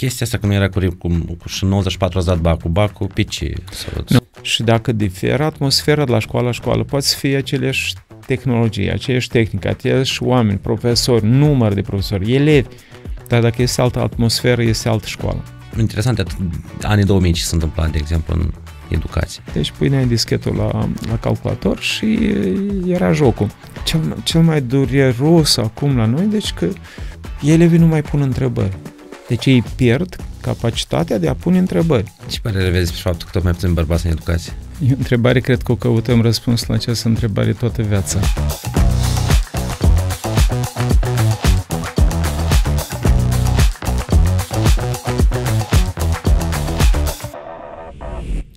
chestia asta, cum era cu, cu, cu și 94 a dat bacul, bacul pici. Nu. Și dacă diferă atmosfera de la școală la școală, poate să fie aceleași tehnologie, aceeași tehnică, aceleași oameni, profesori, număr de profesori, elevi, dar dacă este altă atmosferă, este altă școală. Interesant, anii 2000 ce s-a întâmplat, de exemplu, în educație. Deci puneai dischetul la, la calculator și era jocul. Cel, cel mai dureros acum la noi, deci că elevii nu mai pun întrebări. Deci ei pierd capacitatea de a pune întrebări. Ce părere vezi pe faptul că tot mai puțin bărbați în educație? E o întrebare, cred că o căutăm răspuns la această întrebare toată viața.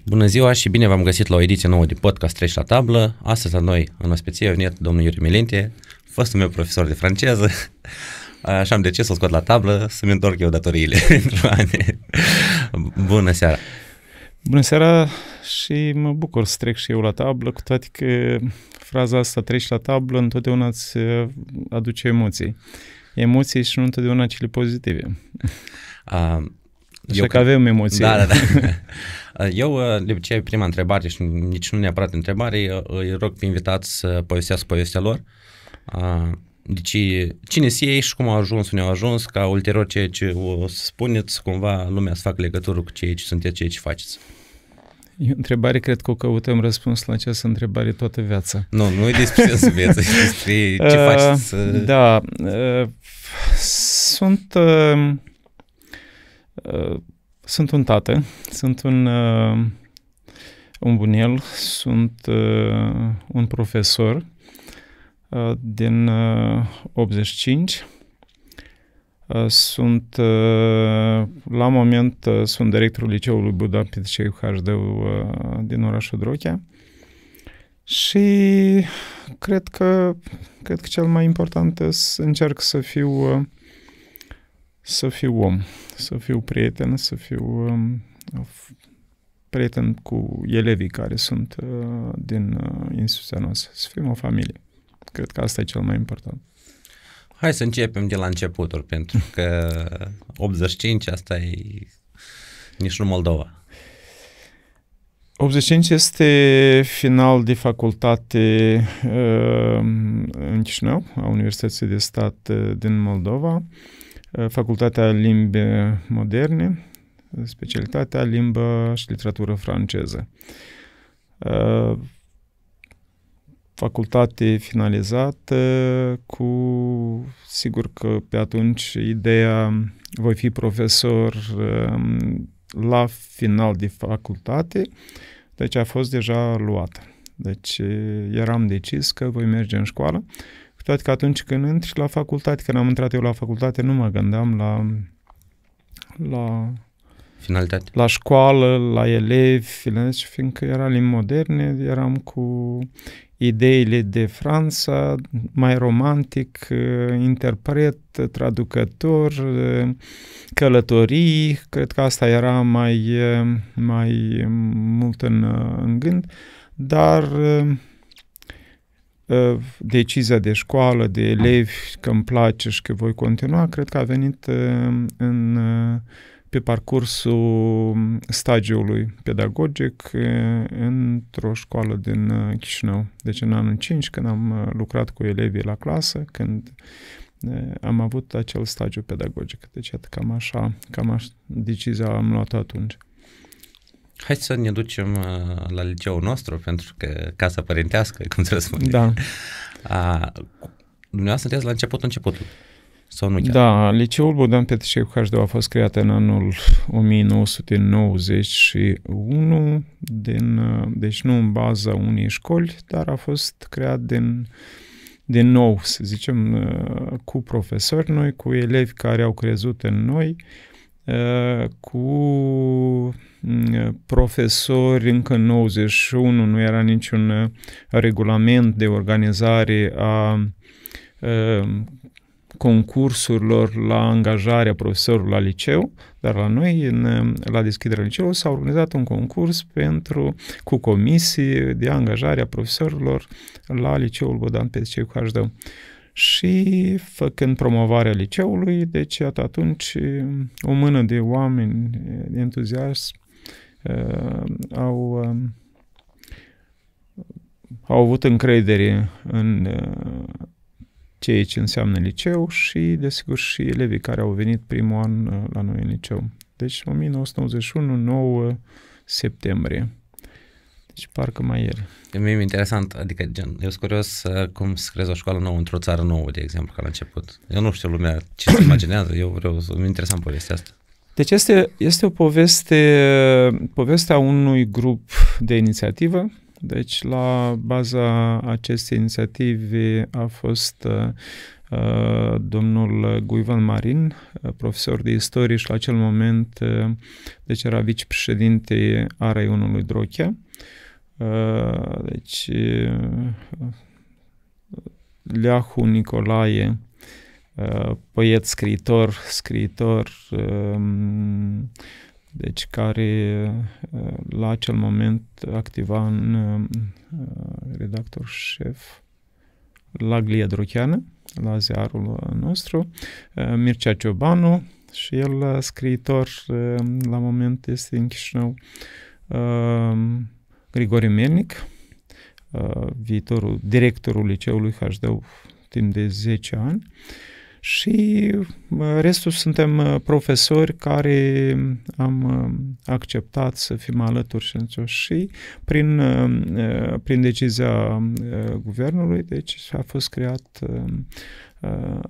Bună ziua și bine v-am găsit la o ediție nouă de podcast Treci la tablă. Astăzi la noi în ospăție a venit domnul Iuri Milinte, fostul meu profesor de franceză. Așa am de ce să o scot la tablă, să-mi întorc eu datoriile pentru ani. Bună seara! Bună seara și mă bucur să trec și eu la tablă, cu toate că fraza asta treci la tablă întotdeauna îți uh, aduce emoții. Emoții și nu întotdeauna cele pozitive. Uh, Așa eu că avem emoții. Da, da, da. Eu, uh, de obicei, prima întrebare și nici nu neapărat întrebare, îi rog pe invitați să povestească povestea lor. Uh, deci cine sunt ei și cum au ajuns, unde au ajuns, ca ulterior ceea ce o spuneți, cumva lumea să facă legătură cu ceea ce sunteți, ceea ce faceți. E o întrebare, cred că o căutăm răspuns la această întrebare toată viața. Nu, nu e despre viața, e despre ce faceți. Uh, da, uh, sunt, uh, sunt un tată, sunt un, un bunel, sunt un profesor, Uh, din 85. Uh, uh, sunt, la moment, sunt directorul liceului Buda și HD din orașul Drochea. Și cred că, cred că cel mai important este să încerc să fiu, să fiu om, să fiu prieten, să fiu um, prieten cu elevii care sunt din instituția noastră, să fim o familie. Cred că asta e cel mai important. Hai să începem de la începuturi, pentru că 85 asta e nici nu Moldova. 85 este final de facultate uh, în Chișinău, a Universității de Stat uh, din Moldova, uh, Facultatea Limbe Moderne, specialitatea limbă și literatură franceză facultate finalizată cu, sigur că pe atunci, ideea voi fi profesor um, la final de facultate, deci a fost deja luată. Deci eh, eram decis că voi merge în școală, cu toate că atunci când intri la facultate, când am intrat eu la facultate, nu mă gândeam la, la finalitate. La școală, la elevi, fiindcă era limbi moderne, eram cu ideile de Franța, mai romantic, uh, interpret, traducător, uh, călătorii, cred că asta era mai, uh, mai mult în, în gând, dar decizia de școală, de elevi, că îmi place și că voi continua, cred că a venit în pe parcursul stagiului pedagogic într-o școală din uh, Chișinău. Deci în anul 5, când am uh, lucrat cu elevii la clasă, când uh, am avut acel stagiu pedagogic. Deci cam așa, cam așa decizia am luat atunci. Hai să ne ducem la liceul nostru, pentru că casa părintească, cum se răspunde. Da. A, dumneavoastră sunteți la începutul începutului sau nu chiar? Da, Liceul Bogdan Petrișeu Hașdău a fost creat în anul 1991, din, deci nu în baza unei școli, dar a fost creat din, din nou, să zicem, cu profesori noi, cu elevi care au crezut în noi, cu mm, profesori încă în 91 nu era niciun regulament de organizare a concursurilor la angajarea profesorilor la liceu, dar la noi, în, la deschiderea liceului, s-a organizat un concurs pentru, cu comisii de angajare a profesorilor la liceul Bodan Pesceu cu Hajdău. Și făcând promovarea liceului, deci atunci o mână de oameni de uh, au uh, au avut încredere în, uh, ceea ce înseamnă liceu și, desigur, și elevii care au venit primul an uh, la noi în liceu. Deci 1991, 9 septembrie. Deci parcă mai ieri. Mie mi interesant, adică gen, eu sunt curios uh, cum se creează o școală nouă într-o țară nouă, de exemplu, ca la început. Eu nu știu lumea ce se imaginează, eu vreau, mi interesant povestea asta. Deci este, este o poveste, povestea unui grup de inițiativă deci, la baza acestei inițiative a fost uh, uh, domnul Guivan Marin, uh, profesor de istorie și la acel moment deci era vicepreședinte a raionului Drochea. deci, Leahu Nicolae, poet, scriitor, scriitor, um, deci care uh, la acel moment activa în uh, redactor șef la Glia Drocheană, la ziarul nostru, uh, Mircea Ciobanu și el scriitor la moment este în Chișinău, Grigore Melnic, viitorul directorul liceului HDU timp de 10 ani, și restul suntem profesori care am acceptat să fim alături și și prin, prin decizia guvernului, deci a fost creat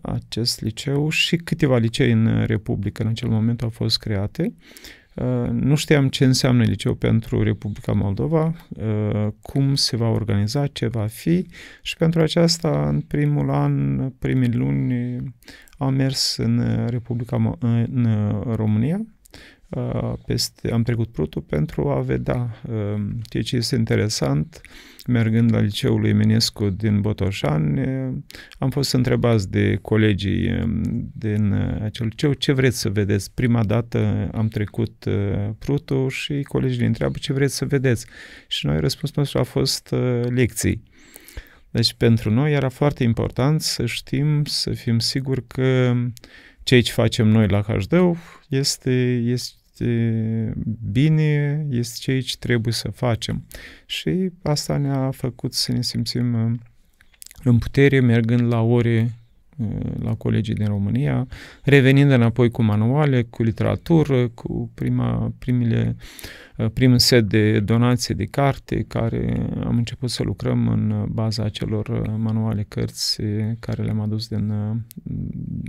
acest liceu și câteva licee în Republică în acel moment au fost create Uh, nu știam ce înseamnă liceu pentru Republica Moldova, uh, cum se va organiza, ce va fi și pentru aceasta în primul an, primii luni am mers în Republica în România, uh, peste, am trecut prutul pentru a vedea ce este interesant, uh, mergând la liceul lui Eminescu din Botoșan, am fost întrebați de colegii um, din uh, acel liceu ce vreți să vedeți. Prima dată am trecut uh, prutul și colegii ne întreabă ce vreți să vedeți. Și noi răspunsul nostru a fost uh, lecții. Deci pentru noi era foarte important să știm, să fim siguri că ceea ce facem noi la HD este, este este bine, este ceea ce trebuie să facem. Și asta ne-a făcut să ne simțim în putere, mergând la ore Uh, la colegii din România, revenind înapoi cu manuale, cu literatură, cu prima, primile, uh, primul set de donații de carte, care am început să lucrăm în baza acelor uh, manuale, cărți care le-am adus din,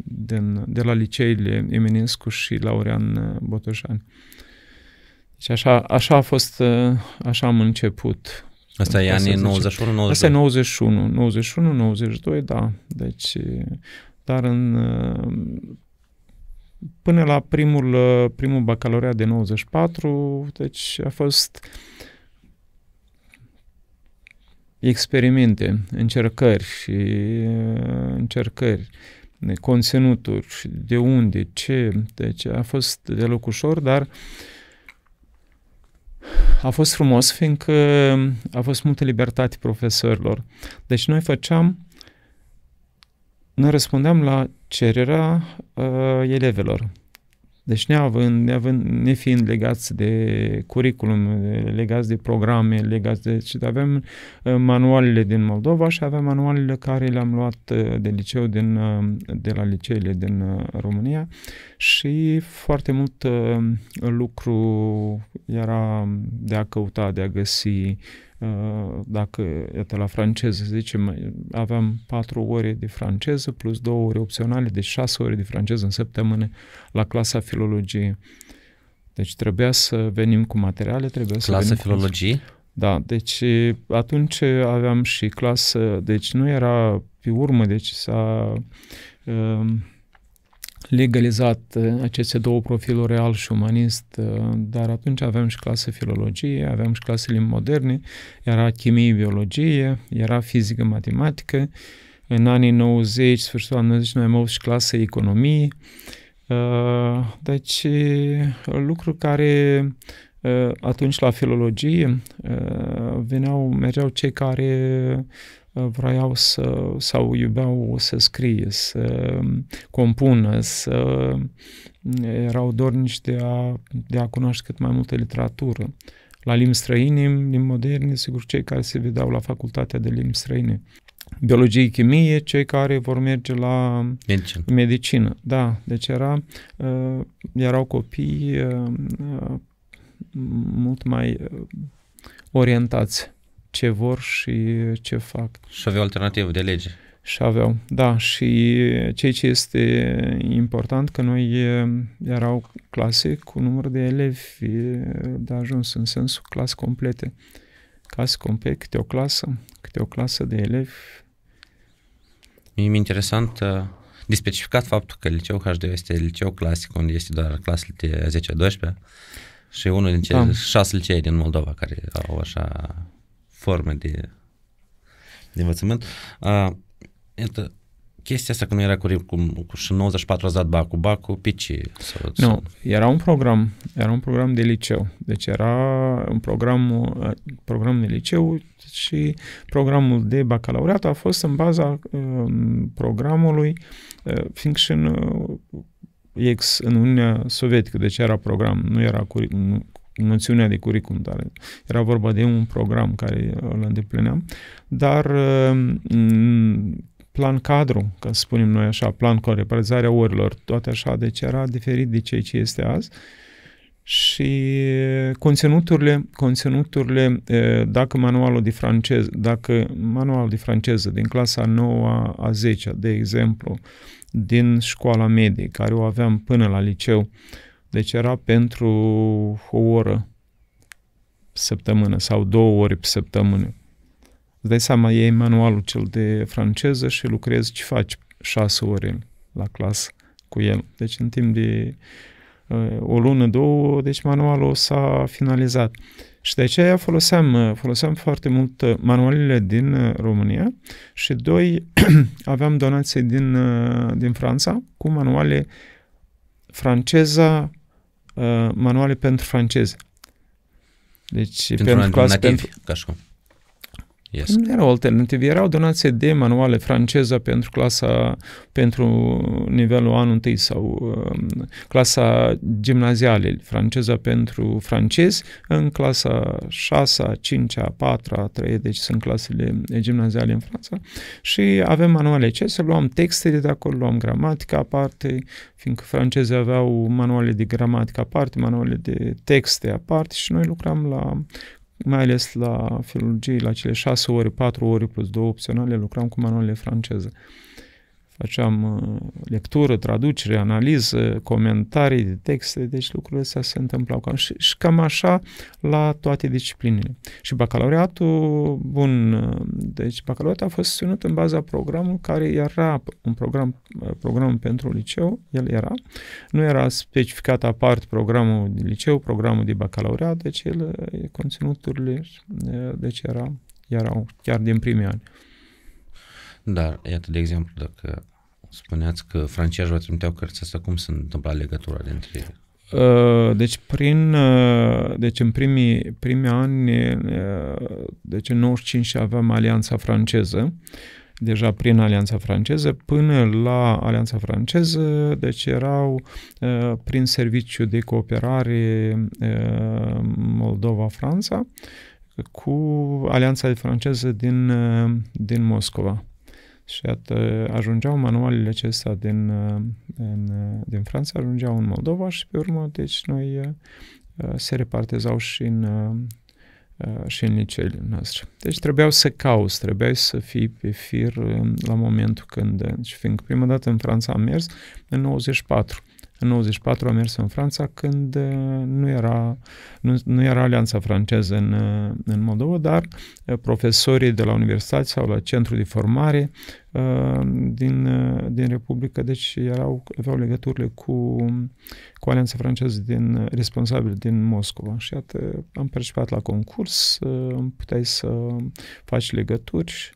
din, de la liceile Eminescu și Laurean Botoșani. Deci așa, așa a fost, așa am început Asta e anii 91, 92? Asta e 91, 91, 92, da. Deci, dar în, până la primul, primul bacalaureat de 94, deci a fost experimente, încercări și încercări, conținuturi, de unde, ce, deci a fost deloc ușor, dar uh, a fost frumos, fiindcă a fost multă libertate profesorilor. Deci noi făceam, noi răspundeam la cererea uh, elevelor. Deci neavând, neavând, nefiind legați de curriculum, legați de programe, legați de... Și avem uh, manualele din Moldova și avem manualele care le-am luat uh, de liceu din, uh, de la liceele din România și foarte mult lucru era de a căuta, de a găsi, Uh, dacă, iată, la franceză, zicem, aveam patru ore de franceză plus două ore opționale, deci șase ore de franceză în săptămână la clasa filologie. Deci trebuia să venim cu materiale, trebuia clasa să venim filologie? Cu... Da, deci atunci aveam și clasă, deci nu era pe urmă, deci s-a... Uh, legalizat uh, aceste două profiluri, real și umanist, uh, dar atunci aveam și clasă filologie, aveam și clasă limbi moderne, era chimie, biologie, era fizică, matematică. În anii 90, sfârșitul anului 90, noi am avut și clasă economie. Uh, deci, lucru care atunci la filologie veneau, mergeau cei care vreau să, sau iubeau să scrie, să um, compună, să um, erau dornici de a, de a cunoaște cât mai multă literatură. La limbi străine, limbi moderne, sigur, cei care se vedeau la facultatea de limbi străine. Biologie, chimie, cei care vor merge la um, medicină. medicină. Da, deci era, uh, erau copii uh, uh, mult mai orientați ce vor și ce fac. Și aveau alternativă de lege. Și aveau, da. Și ceea ce este important, că noi erau clase cu număr de elevi de ajuns, în sensul clase complete. Clase complete, câte o clasă, câte o clasă de elevi. E interesant uh, de specificat faptul că liceul HD este liceu clasic, unde este doar clasele de 10-12 și unul din cele da. șase licee din Moldova care au așa formă de, de învățământ. Uh, iată, chestia asta când era cu, cu, cu 94 dat bacul, bacul pe ce? Sau, nu, sau... era un program, era un program de liceu. Deci era un program, uh, program de liceu și programul de bacalaureat a fost în baza um, programului uh, Function uh, ex în Uniunea Sovietică, deci era program, nu era cu, nu, noțiunea de curriculum. Era vorba de un program care uh, îl îndeplineam, dar uh, plan cadru, ca să spunem noi așa, plan cu repartizarea orilor, toate așa, deci era diferit de ceea ce este azi. Și conținuturile, conținuturile, uh, dacă manualul de franceză, dacă manualul de franceză din clasa 9 a 10 de exemplu, din școala medie, care o aveam până la liceu, uh, deci era pentru o oră săptămână sau două ori pe săptămână. Îți dai seama, iei manualul cel de franceză și lucrezi ce faci șase ore la clasă cu el. Deci în timp de uh, o lună, două, deci manualul s-a finalizat. Și de aceea foloseam, uh, foloseam foarte mult uh, manualele din uh, România și doi, aveam donații din, din Franța cu manuale franceza Uh, manuale pentru francezi. Deci pentru, pentru clasă, pentru, ca Yes. Nu erau alternative, erau donații de manuale franceză pentru clasa, pentru nivelul anul întâi sau um, clasa gimnazială franceză pentru francezi, în clasa 6, 5, 4, 3, deci sunt clasele gimnaziale în Franța și avem manuale să luam textele de acolo, luam gramatica aparte, fiindcă francezii aveau manuale de gramatică aparte, manuale de texte aparte și noi lucram la mai ales la filologie, la cele șase ore, patru ore plus două opționale, lucram cu manualele franceze. Uh, făceam uh, lectură, traducere, analiză, comentarii de texte, deci lucrurile astea se întâmplau cam și, și cam așa la toate disciplinele. Și bacalaureatul, bun, deci bacalaureatul a fost susținut în baza programului care era un program, program pentru liceu, el era, nu era specificat apart programul de liceu, programul de bacalaureat, deci el, conținuturile, deci era, erau chiar din primii ani. Dar, iată, de exemplu, dacă spuneați că francezi vă trimiteau cărți, asta cum se întâmpla legătura dintre ei? Uh, deci, prin, uh, deci în primii, primii ani, uh, deci în 95 aveam Alianța franceză, deja prin Alianța franceză, până la Alianța franceză, deci erau prin serviciu de cooperare Moldova-Franța cu Alianța franceză din, din Moscova. Și atâ, ajungeau manualele acestea din, uh, în, uh, din Franța, ajungeau în Moldova și pe urmă, deci noi uh, se repartezau și în, și în liceele noastre. Deci trebuiau să cauți, trebuiai să fii pe fir um, la momentul când, deci fiindcă prima dată în Franța am mers, în 94, în 94 a mers în Franța când uh, nu era, nu, nu era alianța franceză în, uh, în Moldova, dar uh, profesorii de la universitate sau la centru de formare din, din Republică, deci erau, aveau legăturile cu, cu alianța franceză din, responsabil din Moscova. Și iată, am participat la concurs, puteai să faci legături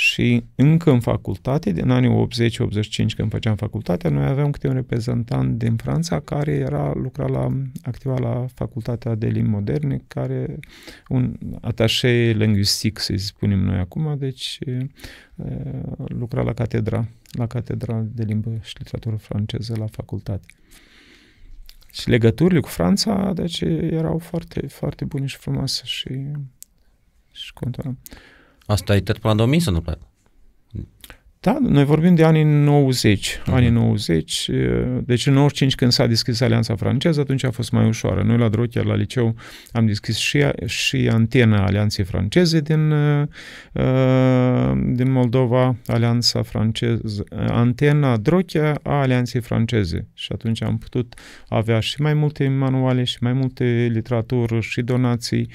și încă în facultate, din anii 80-85 când făceam facultatea, noi aveam câte un reprezentant din Franța care era, lucra la, activa la facultatea de limbi moderne, care un atașe lingvistic, să spunem noi acum, deci lucra la catedra, la catedra de limbă și literatură franceză la facultate. Și legăturile cu Franța, deci erau foarte, foarte bune și frumoase și, și continuăm. Asta e tot până la 2000 s nu Da, noi vorbim de anii 90, uh-huh. anii 90, deci în 95 când s-a deschis Alianța franceză, atunci a fost mai ușoară. Noi la Drochia, la liceu, am deschis și, și antena Alianței franceze din, uh, din Moldova, Alianța franceză, antena Drochia a Alianței franceze. Și atunci am putut avea și mai multe manuale, și mai multe literatură, și donații,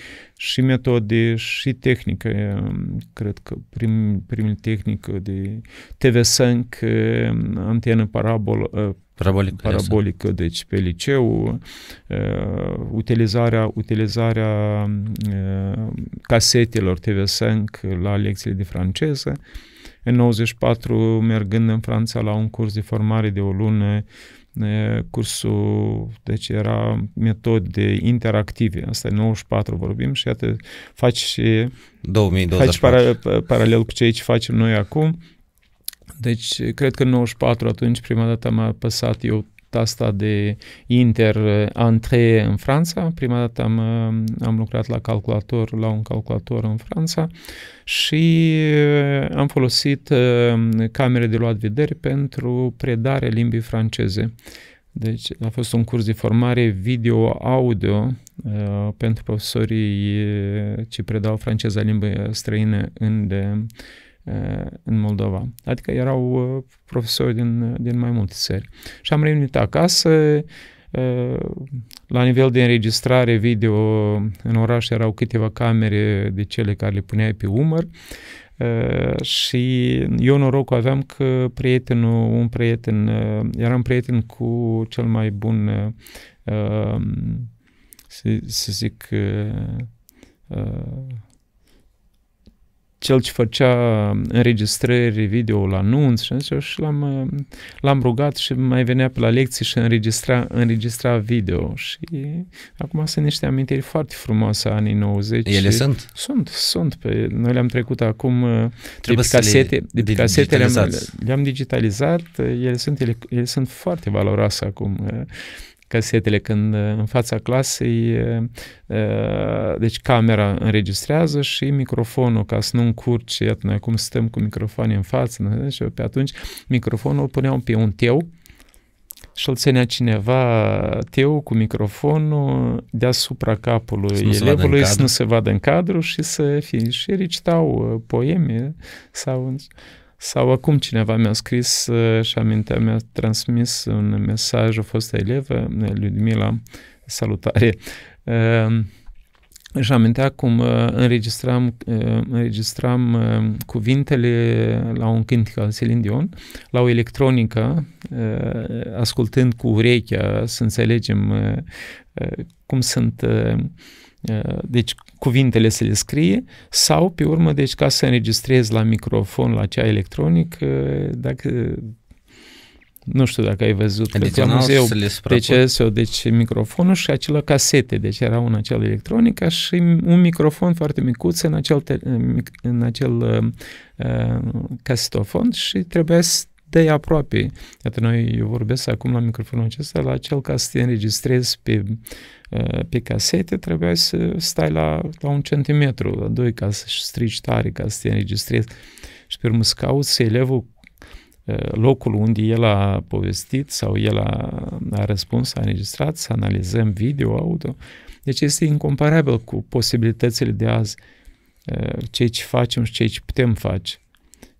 și metode și tehnică. Ehm, cred că prim, primul tehnică de TV5, ehm, antenă parabolă, ehm, parabolică, parabolică deci pe liceu, uh, utilizarea, utilizarea uh, casetelor TV5 la lecțiile de franceză. Uh, în 94, mergând în Franța la un curs de formare de o lună, cursul, deci era metode interactive, asta e 94 vorbim și iată, faci, 2024. faci para, paralel cu ceea ce facem noi acum. Deci, cred că în 94 atunci, prima dată am apăsat eu lupta asta de inter între în Franța. Prima dată am, uh, am lucrat la calculator, la un calculator în Franța și uh, am folosit uh, camere de luat vederi pentru predare limbii franceze. Deci a fost un curs de formare video-audio uh, pentru profesorii ce predau franceza limbă străină în de, Uh, în Moldova. Adică erau uh, profesori din, uh, din mai multe țări. Și am revenit acasă. La nivel de înregistrare video, în oraș erau câteva camere de cele care le puneai pe umăr și eu norocul aveam că prietenul, un prieten, eram prieten cu cel mai bun, um, să zic, cel ce făcea înregistrări video la anunț și așa, și l-am, l-am rugat și mai venea pe la lecții și înregistra, înregistra video și acum sunt niște amintiri foarte frumoase a anii 90. Ele sunt? Sunt, sunt. Pe, noi le-am trecut acum Trebuie de pe casete, le, de pe casete le-am, le-am digitalizat, ele sunt, ele, ele sunt foarte valoroase acum casetele când uh, în fața clasei, uh, uh, deci camera înregistrează și microfonul, ca să nu încurci iată, noi acum stăm cu microfoane în față, și pe atunci microfonul îl puneam pe un teu, și îl ținea cineva teu cu microfonul deasupra capului să elevului să nu se vadă în cadru și să fie și recitau poeme sau sau acum cineva mi-a scris uh, și amintea mi-a transmis un mesaj, a fost elevă, uh, Ludmila, salutare, își uh, amintea cum înregistram, înregistram cuvintele la un cântic al Selindion, la o electronică, ascultând cu urechea, să înțelegem cum sunt Eh, deci cuvintele să le scrie, sau pe urmă, deci ca să înregistrezi la microfon, la cea electronic, eh, dacă nu știu dacă ai văzut adică muzeu, deci, SEO, deci microfonul și acela casete, deci era un acel electronic și un microfon foarte micuț în acel, în acel uh, eh, casetofon și trebuia să de aproape. Iată, noi eu vorbesc acum la microfonul acesta, la cel ca să te înregistrezi pe, uh, pe casete, trebuia să stai la, la un centimetru, la doi, ca să strici tare, ca să te înregistrezi. Și pe urmă să cauți elevul uh, locul unde el a povestit sau el a, a răspuns, a înregistrat, să analizăm video, audio. Deci este incomparabil cu posibilitățile de azi, uh, ceea ce facem și ceea ce putem face.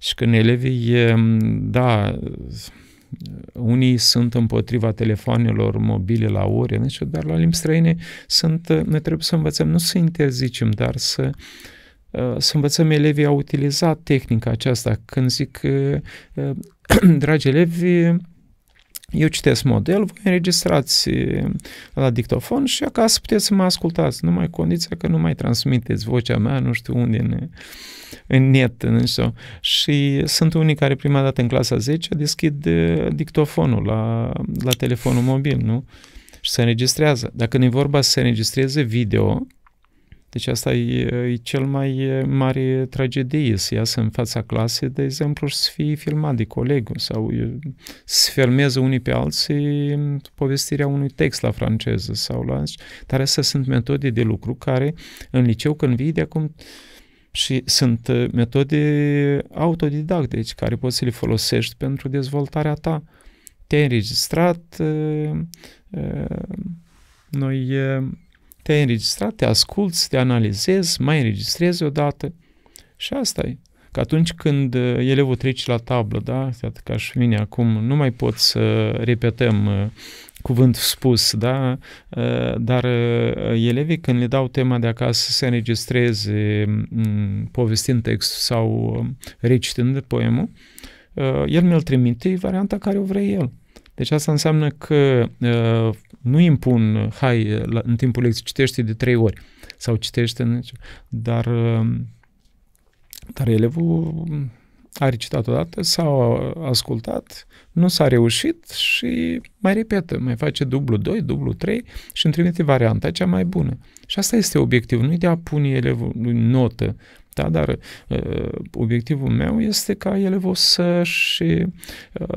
Și când elevii, ehm, da, unii sunt împotriva telefonelor mobile la ore, știu, deci, dar la limbi străine sunt, eh, Ne trebuie să învățăm, nu să interzicem, dar să eh, să învățăm elevii a utiliza tehnica aceasta. Când zic, eh, dragi elevi, eu citesc model, voi înregistrați eh, la dictofon și acasă puteți să mă ascultați, numai condiția că nu mai transmiteți vocea mea, nu știu unde, în, în net, în sau. Și sunt unii care prima dată în clasa 10 deschid eh, dictofonul la, la telefonul mobil, nu? Și se înregistrează. Dacă nu e vorba să se înregistreze video, deci asta e, e cel mai mare tragedie, să iasă în fața clasei, de exemplu, și să fie filmat de colegul sau să filmeze unii pe alții povestirea unui text la franceză sau la... Dar astea sunt metode de lucru care în liceu când vii de acum și sunt metode autodidacte, deci care poți să le folosești pentru dezvoltarea ta. Te-ai înregistrat, noi te-ai înregistrat, te asculți, te analizezi, mai înregistrezi odată și asta e. Că atunci când uh, elevul trece la tablă, da, iată ca și mine acum, nu mai pot să repetăm uh, cuvânt spus, da? Uh, dar elevii când le dau tema de acasă să se înregistreze mm, povestind text sau recitând poemul, el mi-l trimite, varianta care o vrea el. Deci asta înseamnă că uh, nu impun, hai, uh, la, în timpul lecției citește de trei ori sau citește, dar, uh, dar elevul a recitat odată sau a ascultat, nu s-a reușit și mai repetă, mai face dublu 2, dublu 3 și îmi trimite varianta cea mai bună. Și asta este obiectiv, nu e de a pune elevului notă da, dar uh, obiectivul meu este ca vor să-și, uh,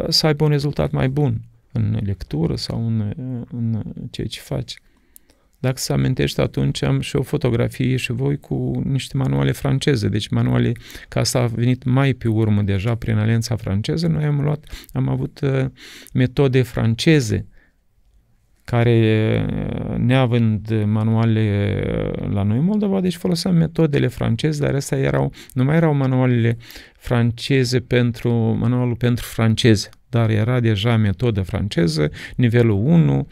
să aibă un rezultat mai bun în lectură sau în, în ceea ce faci. Dacă să amintești, atunci am și o fotografie și voi cu niște manuale franceze. Deci manuale, ca asta a venit mai pe urmă deja prin alianța franceză, noi am luat, am avut metode franceze care, eh, neavând manuale eh, la noi în Moldova, deci foloseam metodele franceze, dar astea erau, nu mai erau manualele franceze pentru, manualul pentru franceze, dar era deja metodă franceză, nivelul 1,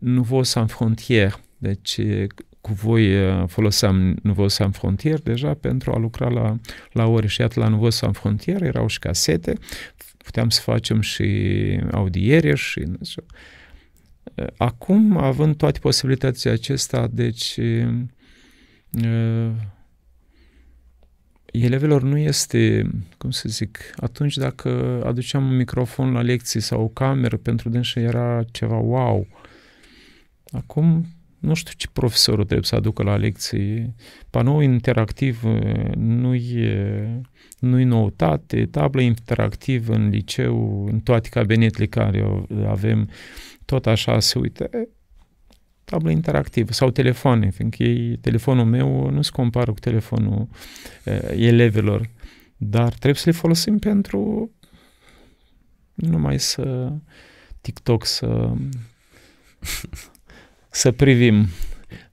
nouveau sans Frontier, deci eh, cu voi foloseam Nouveau Sans Frontier deja pentru a lucra la, la ori și iată la Nouveau Sans Frontier erau și casete, puteam să facem și audiere și, și Eh, acum, având toate posibilitățile acestea, deci eh, elevilor nu este, cum să zic, atunci dacă aduceam un microfon la lecții sau o cameră, pentru dânșă era ceva wow. Acum nu știu ce profesorul trebuie să aducă la lecții. Panou interactiv uh, nu e, nu e noutate. Tablă interactivă în liceu, în toate cabinetele care avem, tot așa se uită. Tablă interactivă sau telefoane, fiindcă ei, telefonul meu nu se compară cu telefonul uh, elevilor, dar trebuie să le folosim pentru numai să TikTok să să privim.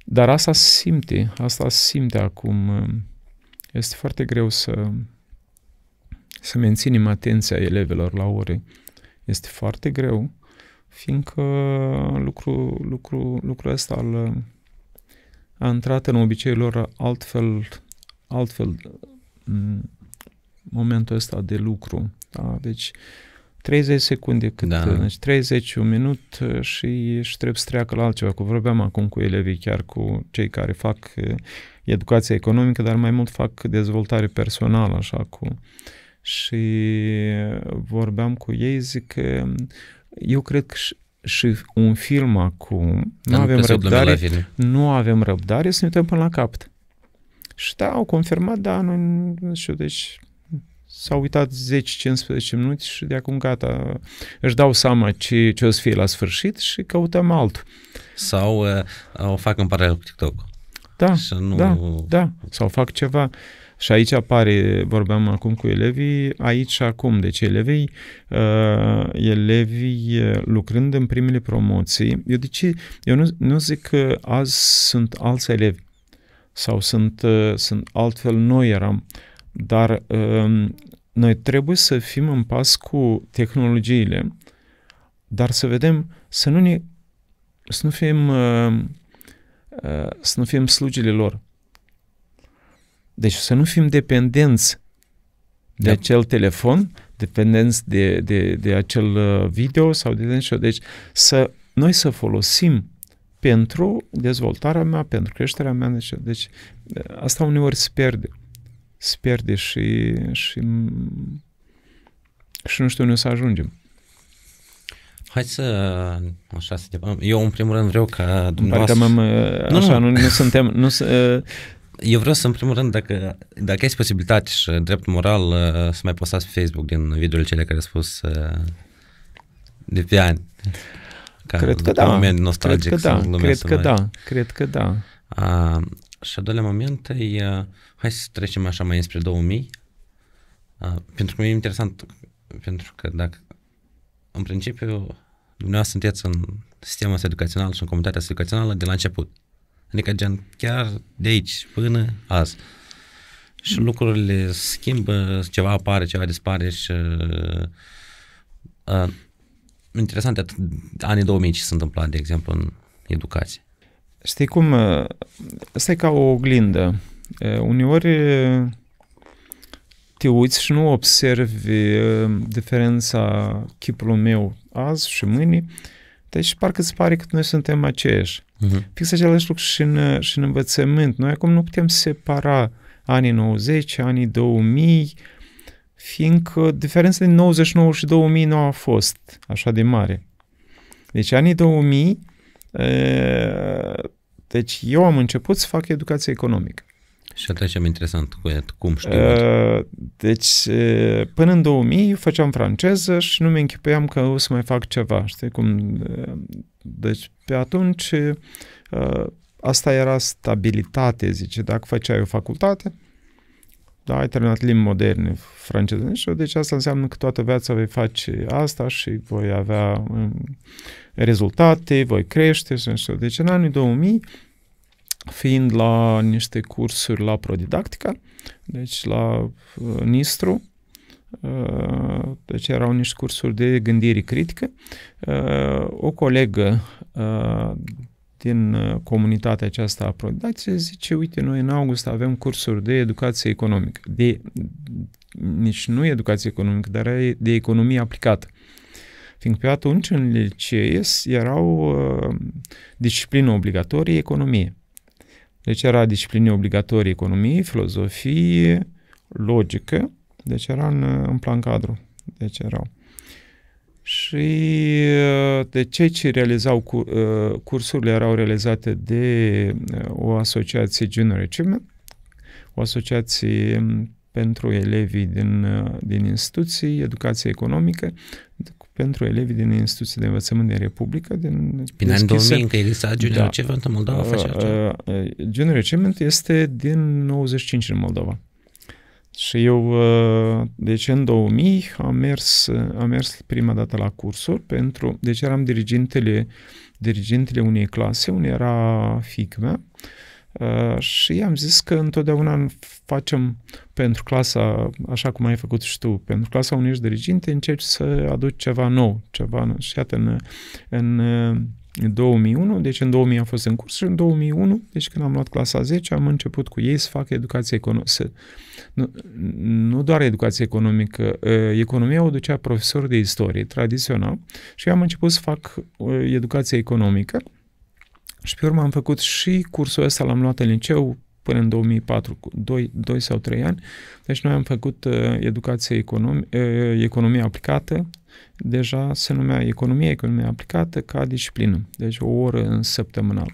Dar asta simte, asta simte acum. Este foarte greu să, să menținem atenția elevelor la ore. Este foarte greu, fiindcă lucru, lucru, lucrul ăsta al, a intrat în obiceiul lor altfel, altfel momentul ăsta de lucru. Da? Deci 30 secunde cât, da. deci 30, un minut uh, și, și trebuie să treacă la altceva. Cu vorbeam acum cu elevii, chiar cu cei care fac uh, educație economică, dar mai mult fac dezvoltare personală, așa, cu... Și vorbeam cu ei, zic că uh, eu cred că și, și un film acum, nu avem răbdare, nu avem răbdare să ne uităm până la capăt. Și da, au confirmat, da, nu, nu știu, deci s-au uitat 10-15 minute și de acum gata, își dau seama ce, ce o să fie la sfârșit și căutăm altul. Sau uh, o fac în paralel cu TikTok. Da, și nu... da, da, sau fac ceva. Și aici apare, vorbeam acum cu elevii, aici și acum, deci elevii, uh, elevii uh, lucrând în primele promoții, eu de ce, eu nu, nu zic că azi sunt alți elevi sau sunt, uh, sunt altfel noi eram, uh, dar um, noi trebuie să fim în pas cu tehnologiile, dar să vedem, să nu ne să nu fim uh, uh, să nu fim slugile lor. Deci să nu fim dependenți de da. acel telefon, dependenți de, de, de acel uh, video sau de deci, deci să noi să folosim pentru dezvoltarea mea, pentru creșterea mea. Deci, deci asta uneori se pierde se pierde și, și, și nu știu unde o să ajungem. Hai să, așa, să te... Eu, în primul rând, vreau ca dumneavoastră... Parcă m-am, nu, așa, nu, nu, nu suntem... Nu, uh... Eu vreau să, în primul rând, dacă, dacă ai posibilitate și drept moral, uh, să mai postați pe Facebook din videoclipurile cele care a spus uh, de pe ani. Ca cred că da. moment nostalgic. Da. Da. Cred că da, cred că, da. cred că da, cred că da. și al doilea moment e... Uh, Hai să trecem așa mai înspre 2000. Uh, pentru că e interesant, pentru că dacă, în principiu, dumneavoastră sunteți în sistemul ăsta educațional și în comunitatea educațională de la început. Adică gen chiar de aici până azi. Și mm-hmm. lucrurile schimbă, ceva apare, ceva dispare și uh, interesante atât anii 2000 ce s-a întâmplat, de exemplu, în educație. Știi cum? Asta ă, e ca o oglindă. Uneori te uiți și nu observi diferența chipului meu azi și mâine, deci parcă îți pare că noi suntem aceiași. Uh-huh. Fix același lucru și în, și în învățământ. Noi acum nu putem separa anii 90, anii 2000, fiindcă diferența din 99 și 2000 nu a fost așa de mare. Deci anii 2000, e, deci eu am început să fac educație economică. Și atunci am interesant cu ea, cum știu. Uh, deci, uh, până în 2000 făceam franceză și nu mi închipuiam că o să mai fac ceva, știi? Cum, uh, deci, pe atunci, asta era stabilitate, zice, dacă făceai o facultate, da, ai terminat limbi moderne franceză, deci asta înseamnă că toată viața vei face asta și voi avea um, rezultate, voi crește, deci în anii 2000 fiind la niște cursuri la Prodidactica, deci la uh, Nistru, uh, deci erau niște cursuri de gândire critică. Uh, o colegă din comunitatea aceasta a Prodidactice zice, uite, noi în august avem cursuri de educație economică, de, nici nu educație economică, dar de economie aplicată fiindcă pe atunci în liceu erau uh, disciplină obligatorie economie. Deci era discipline obligatorii economie, filozofie, logică, deci era în, în plan cadru. Deci erau. Și de cei ce realizau cu, ă, cursurile erau realizate de ă, o asociație Junior Achievement, o asociație pentru elevii din, din instituții, educație economică, pentru elevii din instituții de învățământ din Republică. Din, Prin anii 2000 încă exista Junior da, Achievement în Moldova? Uh, uh, uh, junior Achievement este din 95 în Moldova. Și eu, uh, deci în 2000, am mers, am mers prima dată la cursuri pentru, deci eram dirigintele, dirigintele unei clase, unde era fiică mea, Uh, și am zis că întotdeauna facem pentru clasa, așa cum ai făcut și tu, pentru clasa unui ești diriginte, încerci să aduci ceva nou, ceva nou. Și iată, în, în 2001, uh, deci în 2000 am fost în curs și în 2001, deci când am luat clasa 10, am început cu ei să fac educație economică. Nu, nu doar educație economică, uh, economia o ducea profesor de istorie tradițional și eu am început să fac educație economică și pe urmă am făcut și cursul ăsta, l-am luat în liceu până în 2004, 2, 2 sau 3 ani. Deci noi am făcut uh, educație economi, uh, economie aplicată, deja se numea economie, economie aplicată ca disciplină, deci o oră în săptămânal.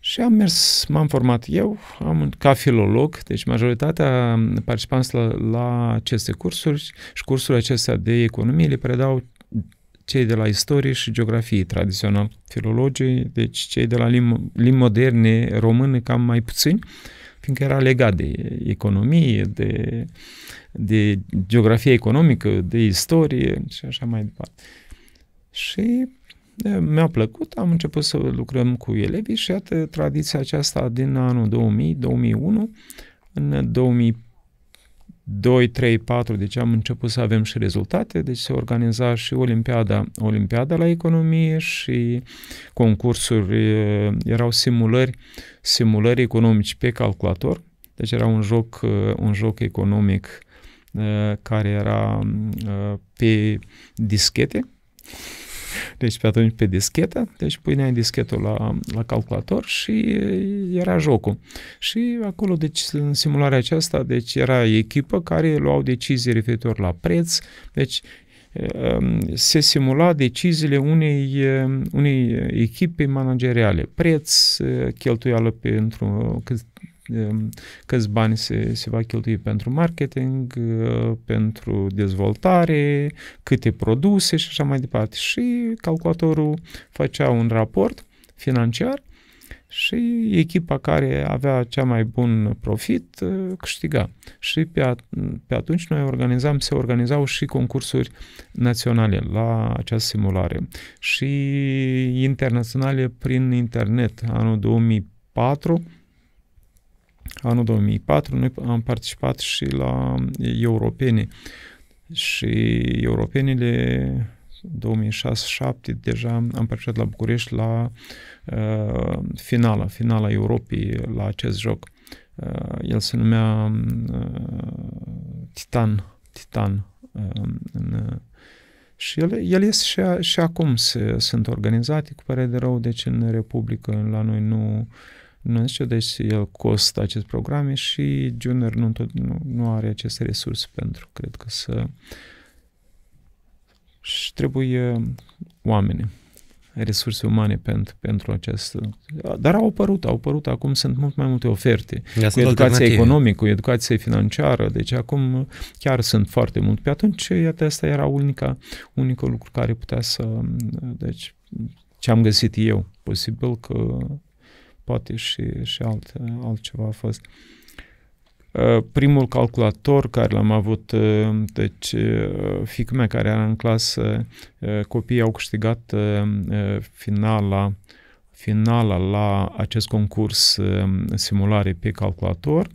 Și am mers, m-am format eu, am ca filolog, deci majoritatea participanților la, la aceste cursuri și cursurile acestea de economie le predau cei de la istorie și geografie tradițional, filologii, deci cei de la limbi, lim moderne române cam mai puțini, fiindcă era legat de economie, de, de geografie economică, de istorie și așa mai departe. Și da, mi-a plăcut, am început să lucrăm cu elevii și iată tradiția aceasta din anul 2000-2001 în 2004 2, 3, 4, deci am început să avem și rezultate, deci se organiza și Olimpiada, Olimpiada la economie și concursuri, erau simulări, simulări economici pe calculator, deci era un joc, un joc economic care era pe dischete, deci pe atunci pe dischetă, deci puneai dischetul la, la calculator și era jocul. Și acolo, deci în simularea aceasta, deci era echipă care luau decizii referitor la preț, deci ehm, se simula deciziile unei, unei echipe manageriale, preț, eh, cheltuială pentru Ehm, câți bani se, se va cheltui pentru marketing, uh, pentru dezvoltare, câte produse și așa mai departe. Și calculatorul făcea un raport financiar și echipa care avea cea mai bun profit uh, câștiga. Și pe, at- pe atunci noi organizam, se organizau și concursuri naționale la această simulare și internaționale prin internet. Anul 2004 anul 2004, noi am participat și la europene și europenile 2006-2007 deja am participat la București la uh, finala, finala Europei la acest joc. Uh, el se numea uh, Titan, Titan uh, în, și el, el este și, a, și acum se, sunt organizate, cu pare de rău, deci în Republică la noi nu uh, nu știu, deci el costă acest program și Junior nu, nu, nu are aceste resurse pentru, cred că să... Și trebuie uh, oameni, resurse umane pentru, pentru acest... Dar au apărut, au apărut, acum sunt mult mai multe oferte. cu educația economică, cu educația financiară, deci acum uh, chiar sunt foarte mult. Pe atunci, iată, asta era unica, unicul lucru care putea să... Uh, deci, ce am găsit eu, posibil că poate și, și alt, altceva a fost. Uh, primul calculator care l-am avut, uh, deci uh, fica mea care era în clasă, copiii au câștigat finala, finala la acest concurs simulare pe calculator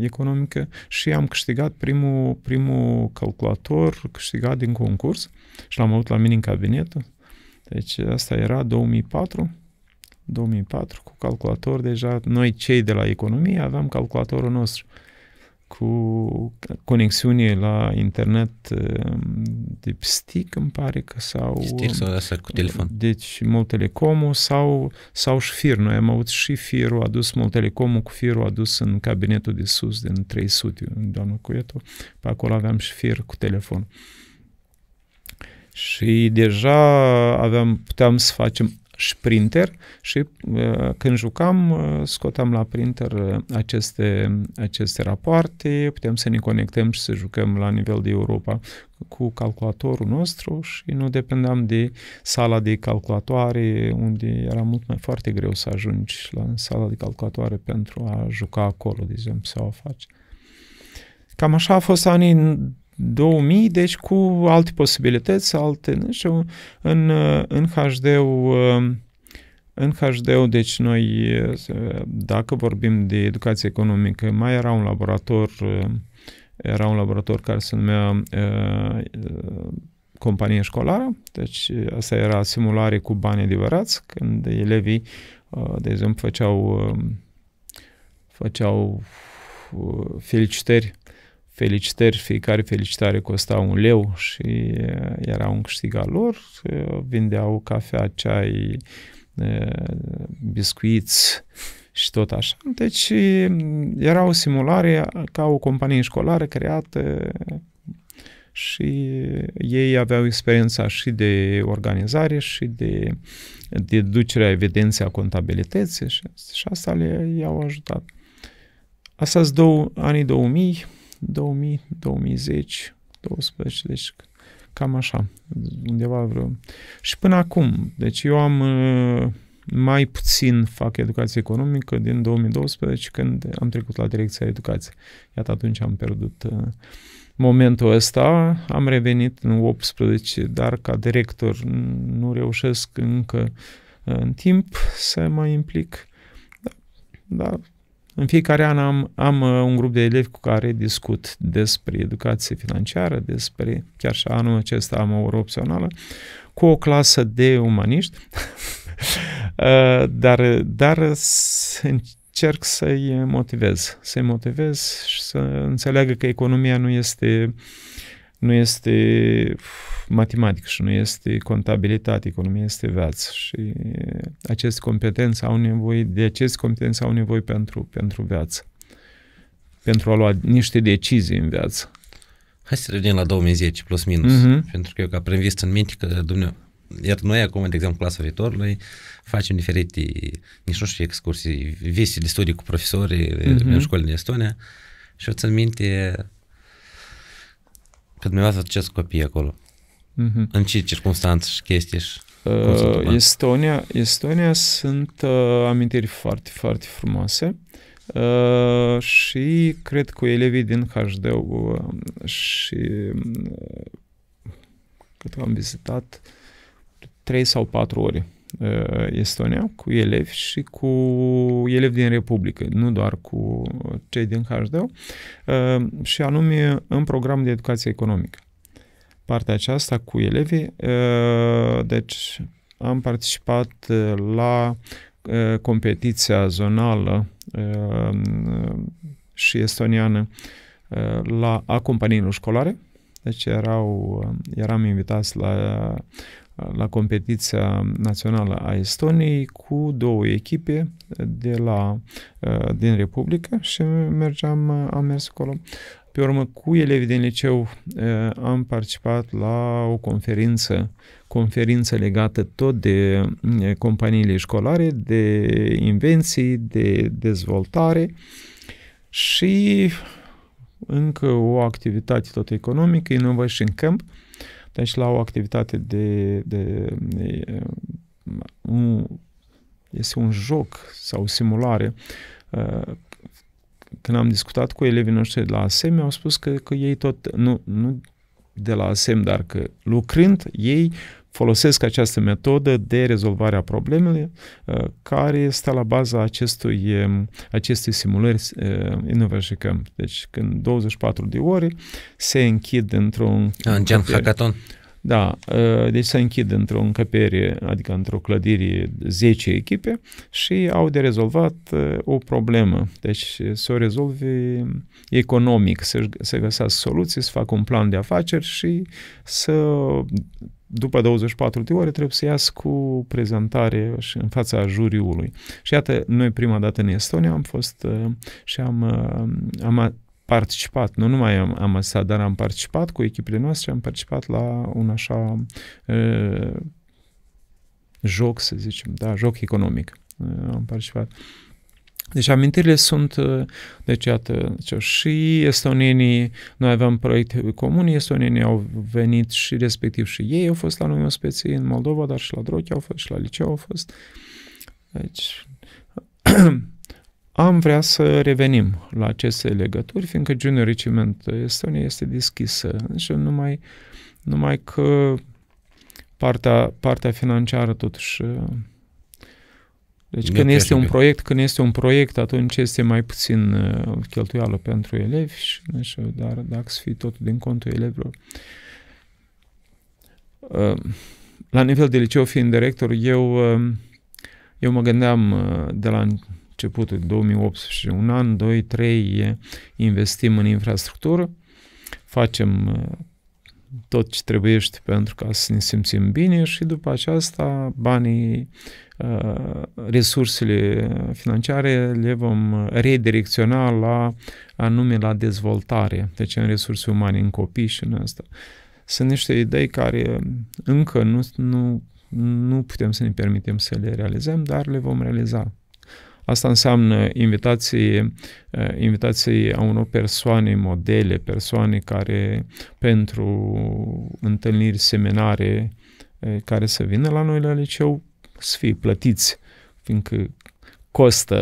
economică și am câștigat primul, primul calculator câștigat din concurs și l-am avut la mine în cabinet. Deci asta era 2004 2004 cu calculator deja, noi cei de la economie aveam calculatorul nostru cu conexiune la internet eh, de stick, îmi pare că sau... Stick sau asta cu telefon. Eh, deci Moltelecomul sau, sau și fir. Noi am avut și firul adus, Moltelecomul cu firul adus în cabinetul de sus din 300, doamnă Cuieto. Pe acolo aveam și fir cu telefon. Și deja aveam, puteam să facem sprinter și uh, când jucam, uh, scotam la printer uh, aceste, aceste rapoarte, putem să ne conectăm și să jucăm la nivel de Europa cu calculatorul nostru și nu dependeam de sala de calculatoare, unde era mult mai foarte greu să ajungi la sala de calculatoare pentru a juca acolo, de exemplu, sau a face. Cam așa a fost anii 2000, deci cu alte posibilități, alte, nu știu, în, în hd uh, în hd deci noi, uh, dacă vorbim de educație economică, mai era un laborator, uh, era un laborator care se numea companie școlară, deci asta era simulare cu bani adevărați, când elevii, de exemplu, făceau, făceau felicitări felicitări, fiecare felicitare costa un leu și eh, era un câștig al lor, vindeau cafea, ceai, eh, biscuiți și tot așa. Deci mm, era o simulare ca o companie școlară creată și ei aveau experiența și de organizare și de, deducerea evidenței a contabilității și, și asta le, i-au ajutat. Asta sunt două, anii 2000, 2000, 2010, 12, deci cam așa, undeva vreo. Și până acum, deci eu am uh, mai puțin fac educație economică din 2012 când am trecut la direcția educație. Iată atunci am pierdut uh, momentul ăsta, am revenit în 18, dar ca director nu reușesc încă uh, în timp să mă implic. Dar, dar în fiecare an am, am uh, un grup de elevi cu care discut despre educație financiară, despre, chiar și anul acesta am o oră opțională, cu o clasă de umaniști, uh, dar, dar încerc să-i motivez, să-i motivez și să înțeleagă că economia nu este uh, nu este matematică și nu este contabilitate, economia este viață și aceste competențe au nevoie, de aceste competențe au nevoie pentru, pentru viață, pentru a lua niște decizii în viață. Hai să revenim la 2010, plus minus, uh-huh. pentru că eu ca previst în minte că dumneavoastră iar noi acum, de exemplu, clasa viitorului, facem diferite, nici nu știu, excursii, vise de studii cu profesori mm-hmm. în școli din Estonia și o țin minte Că dumneavoastră ce copii acolo? Mm-hmm. În ce circunstanțe și chestii și uh, Estonia, Estonia sunt uh, amintiri foarte, foarte frumoase uh, și cred că elevii din HD uh, și uh, cred că am vizitat 3 sau 4 ori Uh, Estonia cu elevi și cu elevi din Republică, nu doar cu cei din HDO, uh, și anume în program de educație economică. Partea aceasta cu elevii, uh, deci am participat la competiția zonală și estoniană la companiilor școlare, deci erau, eram invitați la la competiția națională a Estoniei cu două echipe de la, uh, din Republică și mergeam, uh, am mers acolo. Pe urmă, cu elevii din liceu uh, am participat la o conferință, conferință legată tot de companiile școlare, de invenții, de dezvoltare și încă o activitate tot economică, Innovation Camp, deci la o activitate de, de, de um, un, este un joc sau simulare. Uh, când am discutat cu elevii noștri de la ASEM, au spus că, că ei tot, nu, nu de la ASEM, dar că lucrând, ei folosesc această metodă de rezolvare a problemelor uh, care stă la baza acestui, um, acestei simulări Innovation uh, Deci când 24 de ore se închid într-un... Ah, în gen hackathon? Da, uh, deci se închid într-o încăpere, adică într-o clădire 10 echipe și au de rezolvat o problemă. Deci să o rezolve economic, să, să găsească soluții, să facă un plan de afaceri și să după 24 de ore trebuie să iasă cu prezentare și în fața juriului. Și iată, noi prima dată în Estonia am fost uh, și am, uh, am participat, nu numai am, am asistat, dar am participat cu echipele noastre, am participat la un așa uh, joc, să zicem, da, joc economic. Am participat. Deci amintirile sunt, uh, deci iată, și estonienii, noi aveam proiecte comune, estonienii au venit și respectiv și ei au fost la noi o specii în Moldova, dar și la Drochi au fost și la liceu au fost. Deci am vrea să revenim la aceste legături, fiindcă Junior Regiment Estonia este deschisă și deci numai, numai că partea, partea financiară totuși uh, deci când este un proiect, când este un proiect, atunci este mai puțin uh, cheltuială pentru elevi, și, așa, dar dacă să fie totul din contul elevilor. Uh, la nivel de liceu, fiind director, eu, uh, eu mă gândeam de la începutul 2018, un an, doi, trei, investim în infrastructură, facem tot ce trebuiește pentru ca să ne simțim bine și după aceasta banii, uh, resursele financiare le vom redirecționa la anume la dezvoltare, deci în resurse umane, în copii și în asta. Sunt niște idei care încă nu, nu, nu putem să ne permitem să le realizăm, dar le vom realiza Asta înseamnă invitații, eh, invitații a unor persoane modele, persoane care pentru întâlniri, seminare, eh, care să vină la noi la liceu, să fie plătiți, fiindcă costă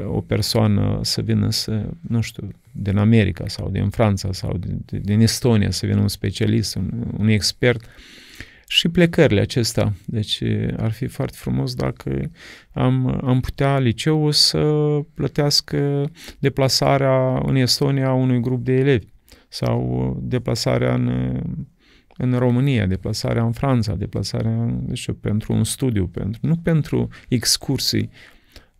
eh, o persoană să vină să, nu știu, din America sau din Franța sau din, din Estonia să vină un specialist, un, un expert, uh, și plecările acestea. Deci ar fi foarte frumos dacă am, am putea liceul să plătească deplasarea în Estonia a unui grup de elevi sau deplasarea în, în România, deplasarea în Franța, deplasarea în, știu, pentru un studiu, pentru, nu pentru excursii.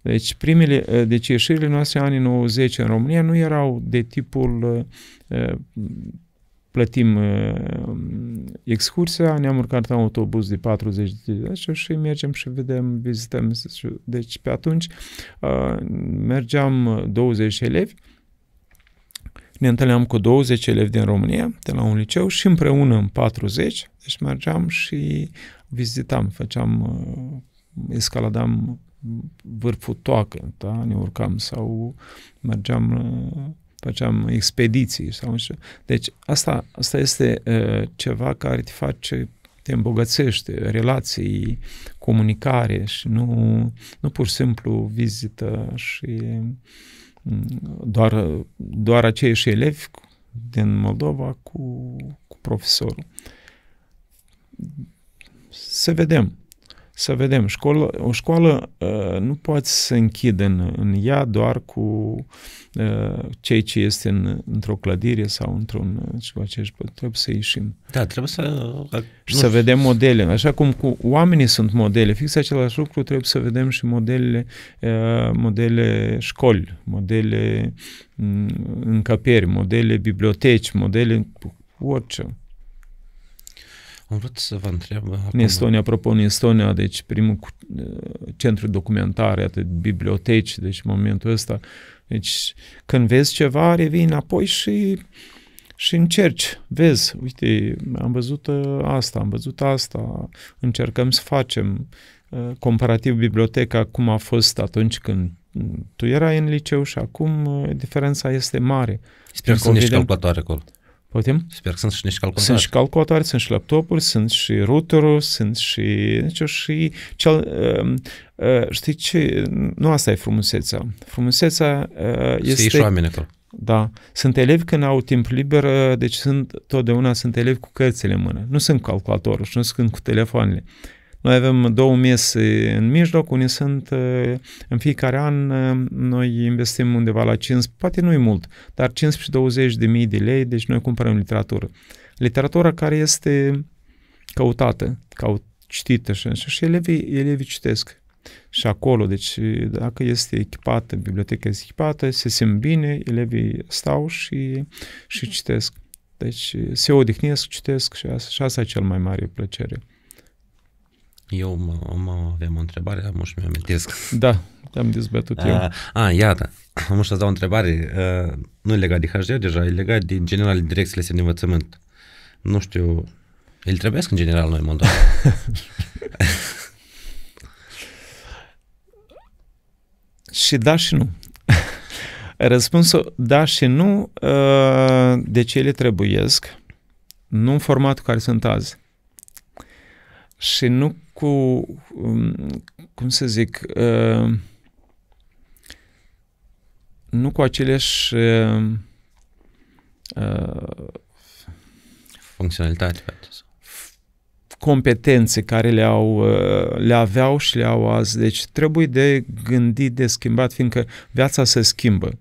Deci, primele, deci ieșirile noastre anii 90 în România nu erau de tipul plătim uh, excursia, ne-am urcat în autobuz de 40 de zile și mergem și vedem, vizităm. Deci pe atunci uh, mergeam 20 uh, elevi, ne întâlneam cu 20 elevi din România, de la un liceu, și împreună în 40, deci mergeam și vizitam, făceam, escaladam vârful toacă, da? ne urcam sau mergeam făceam expediții sau nu știu. Deci asta, asta este uh, ceva care te face, te îmbogățește, relații, comunicare și nu, nu pur și simplu vizită și doar, doar aceiași elevi din Moldova cu, cu profesorul. Să vedem să vedem. Școală, o școală uh, nu poate să închide în, în ea doar cu uh, cei ce este în, într-o clădire sau într-un ă, ceva ce trebuie să ieșim. Da, trebuie să... Și nu. să vedem modele. Așa cum cu oamenii sunt modele, fix același lucru trebuie să vedem și modele, uh, modele școli, modele încăperi, modele biblioteci, modele orice. Am vrut să vă întreb... Uh, acum. În Estonia, apropo, în Estonia, deci primul uh, centru documentar, atât biblioteci, deci în momentul ăsta, deci când vezi ceva, revii înapoi și, și încerci, vezi, uite, am văzut uh, asta, am văzut asta, încercăm să facem comparativ biblioteca cum a fost atunci când tu erai în liceu și acum diferența este mare. Sper că niște calculatoare acolo. Poftim? Sper că sunt și niște calculatoare. Sunt și calculatoare, sunt și laptopuri, sunt și routerul, sunt și... Deci, și cel, uh, uh, știi ce? Nu asta e frumusețea. Frumusețea uh, este... Să oameni acolo. Da. Sunt elevi când au timp liber, uh, deci sunt, totdeauna sunt elevi cu cărțile în mână. Nu sunt calculatorul și nu sunt cu telefoanele. Noi avem două mese în mijloc, unii sunt eh, în fiecare an eh, noi investim undeva la 5, poate nu e mult, dar 15-20 de mii de lei, deci noi cumpărăm literatură. Literatura care este căutată, caut, citită și, și elevii, elevii citesc. Și acolo, deci dacă este echipată, biblioteca este echipată, se simt bine, elevii stau și, și citesc. Deci se odihnesc, citesc și asta, și asta e cel mai mare plăcere. Eu mă, mă aveam o întrebare, am și mi-am amintesc. Da, am dezbătut eu. A, ah, a ah, iată, am să dau o întrebare. A, ah, nu e legat de HD deja, e legat de, în general, direcțiile de învățământ. Nu știu, îl trebuie în general noi, Moldova. și da și nu. Răspunsul da și nu, de ce ele trebuiesc, nu în formatul care sunt azi și nu cu, um, cum să zic, uh, nu cu aceleași uh, uh, funcționalitate competențe care le, au, le aveau și le au azi. Deci trebuie de gândit, de schimbat, fiindcă viața se schimbă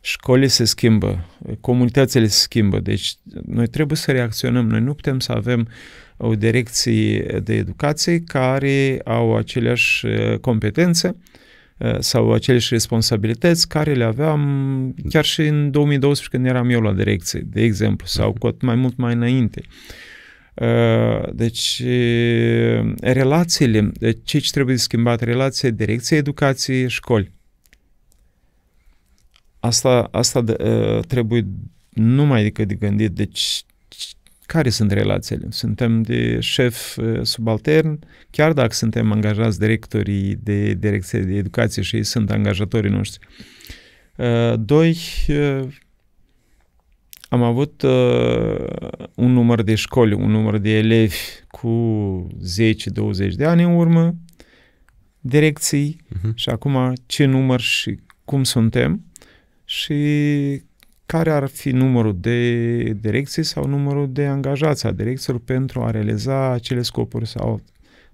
școlile se schimbă, comunitățile se schimbă, deci noi trebuie să reacționăm. Noi nu putem să avem o direcție de educație care au aceleași uh, competențe uh, sau aceleași responsabilități care le aveam chiar și în 2012 când eram eu la direcție, de exemplu, sau mhm. cu atât mai mult mai înainte. Uh, deci, relațiile, ce trebuie schimbat, relația direcție, educație, școli Asta, asta uh, trebuie numai decât de gândit. Deci, care sunt relațiile? Suntem de șef ă, subaltern, chiar dacă suntem angajați directorii de direcție de educație și ei sunt angajatorii noștri. Uh, doi, uh, am avut uh, un număr de școli, un număr de elevi cu 10-20 de ani în urmă, direcții uh-huh. și acum ce număr și cum suntem și care ar fi numărul de direcții sau numărul de angajați a direcțiilor pentru a realiza acele scopuri sau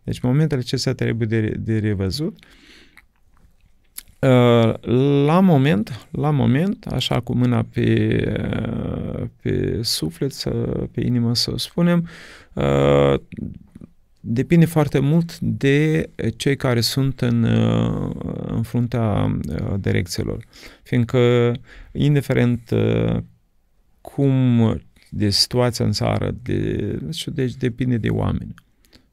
deci în momentele acestea trebuie de, de revăzut. Uh, la moment, la moment, așa cu mâna pe, uh, pe suflet, pe inimă să spunem, uh, depinde foarte mult de eh, cei care sunt în, eh, în fruntea eh, direcțiilor. Fiindcă, indiferent cum de situația în țară, de, deci depinde de oameni,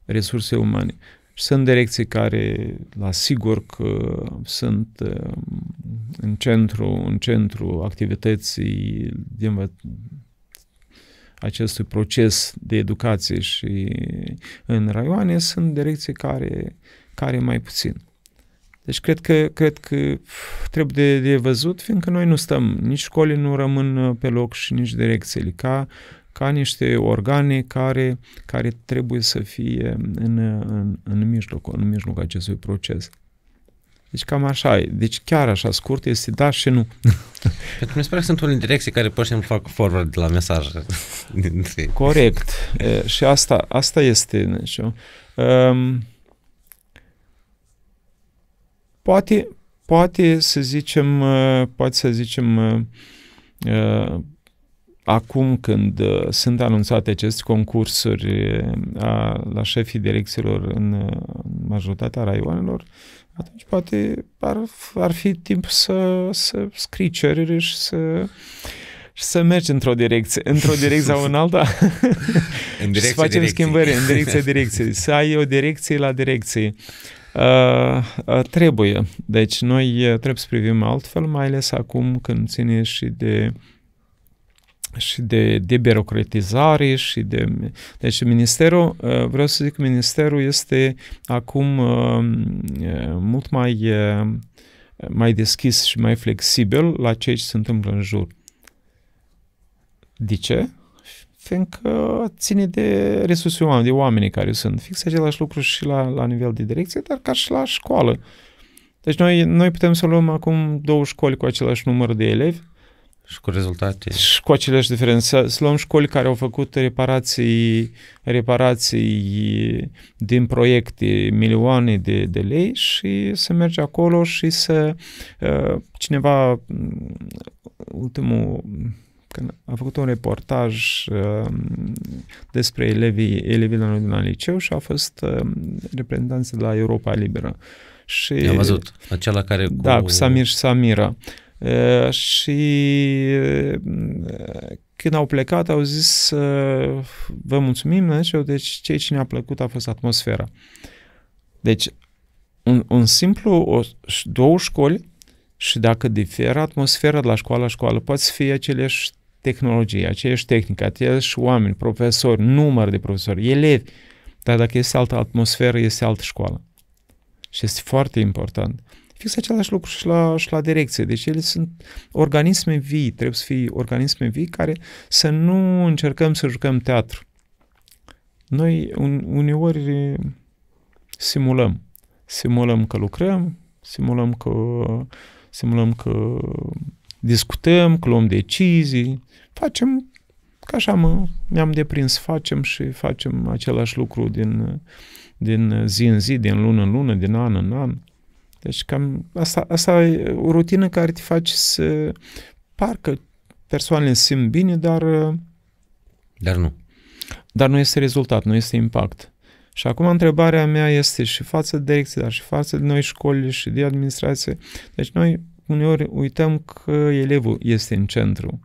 resurse umane. Și sunt direcții care, la sigur că sunt în centru, în centru activității de, acestui proces de educație și în raioane sunt direcții care, care mai puțin. Deci cred că, cred că trebuie de, de văzut, fiindcă noi nu stăm, nici școli nu rămân uh, pe loc și nici direcțiile, ca, ca niște organe care, care trebuie să fie în, în, în, mijlocul, în mijlocul acestui proces. Deci cam așa e. Deci chiar așa scurt este da și nu. Pentru că mi se pare că sunt unele direcții care poți să simplu fac forward de la mesaj. Corect. E, și asta, asta este. Deci, um, poate, poate să zicem, uh, poate să zicem uh, uh acum când uh, sunt anunțate aceste concursuri a, la șefii direcțiilor în, în majoritatea raioanelor, uh, atunci poate ar, ar fi timp să, să scrii cerere și să, și să mergi într-o direcție, într-o direcție sau în alta. în direcție, să facem direcție. schimbări în direcție, direcție. să ai o direcție la direcție. Uh, uh, trebuie. Deci noi uh, trebuie să privim altfel, mai ales acum când ține și de și de debirocratizare și de... Deci ministerul, uh, vreau să zic, ministerul este acum uh, uh, mult mai, mai deschis și mai flexibil la ceea ce se întâmplă în jur. De ce? Fiindcă ține de resurse umane, de oamenii care sunt. Fix același lucru și la, la nivel de direcție, dar ca și la școală. Deci noi, noi putem să luăm acum două școli cu același număr de elevi, și cu rezultate. Și cu aceleași diferențe. Să luăm școli care au făcut reparații, reparații din proiecte, milioane de, de lei și să mergi acolo și să uh, cineva, mm, ultimul, când a făcut un reportaj uh, despre elevii, elevii la noi din liceu și a fost uh, um, reprezentanți de la Europa Liberă. Și, Am văzut, acela care da, cu... Da, Samir și Samira. Eh, și eh, când au plecat au zis eh, vă mulțumim, Dumnezeu, deci cei ce ne-a plăcut a fost atmosfera. Deci, un, un simplu, o, două școli și dacă diferă atmosfera de la școală la școală, poate fi aceleași tehnologie, aceeași tehnică, aceiași oameni, profesori, număr de profesori, elevi, dar dacă este altă atmosferă, este altă școală. Și este foarte important. Fix același lucru și la, și la direcție. Deci ele sunt organisme vii, trebuie să fie organisme vii care să nu încercăm să jucăm teatru. Noi un, uneori simulăm. Simulăm că lucrăm, simulăm că, simulăm că discutăm, că luăm decizii, facem ca așa mă, ne am deprins, facem și facem același lucru din, din zi în zi, din lună în lună, din an în an. Deci cam asta, asta e o rutină care te face să parcă persoanele simt bine, dar... Uh, dar nu. Dar nu este rezultat, nu este impact. Și acum întrebarea mea este și față de direcție, dar și față de noi școli și de administrație. Deci noi uneori uităm că elevul este în centru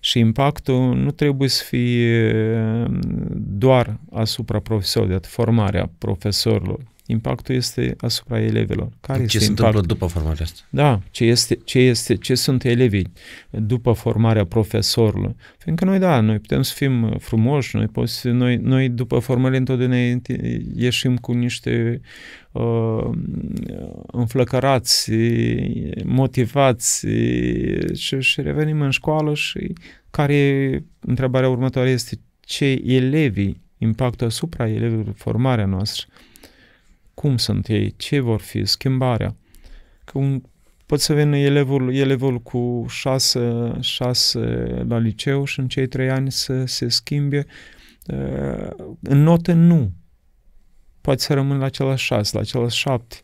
și impactul nu trebuie să fie uh, doar asupra profesorilor, formarea profesorilor, impactul este asupra elevilor. Care ce este se impactul? întâmplă după formarea asta? Da, ce, este, ce, este, ce sunt elevii după formarea profesorului. Fiindcă noi, da, noi putem să fim frumoși, noi, poți, noi, noi după formările întotdeauna ieșim cu niște uh, înflăcărați, motivați uh, și, și revenim în școală și care, întrebarea următoare este ce elevii impactul asupra elevilor, formarea noastră cum sunt ei, ce vor fi, schimbarea. Că un, pot să vină elevul, elevul cu șase, șase la liceu și în cei trei ani să se schimbe. Uh, în note nu. Poate să rămân la același șase, la același șapte,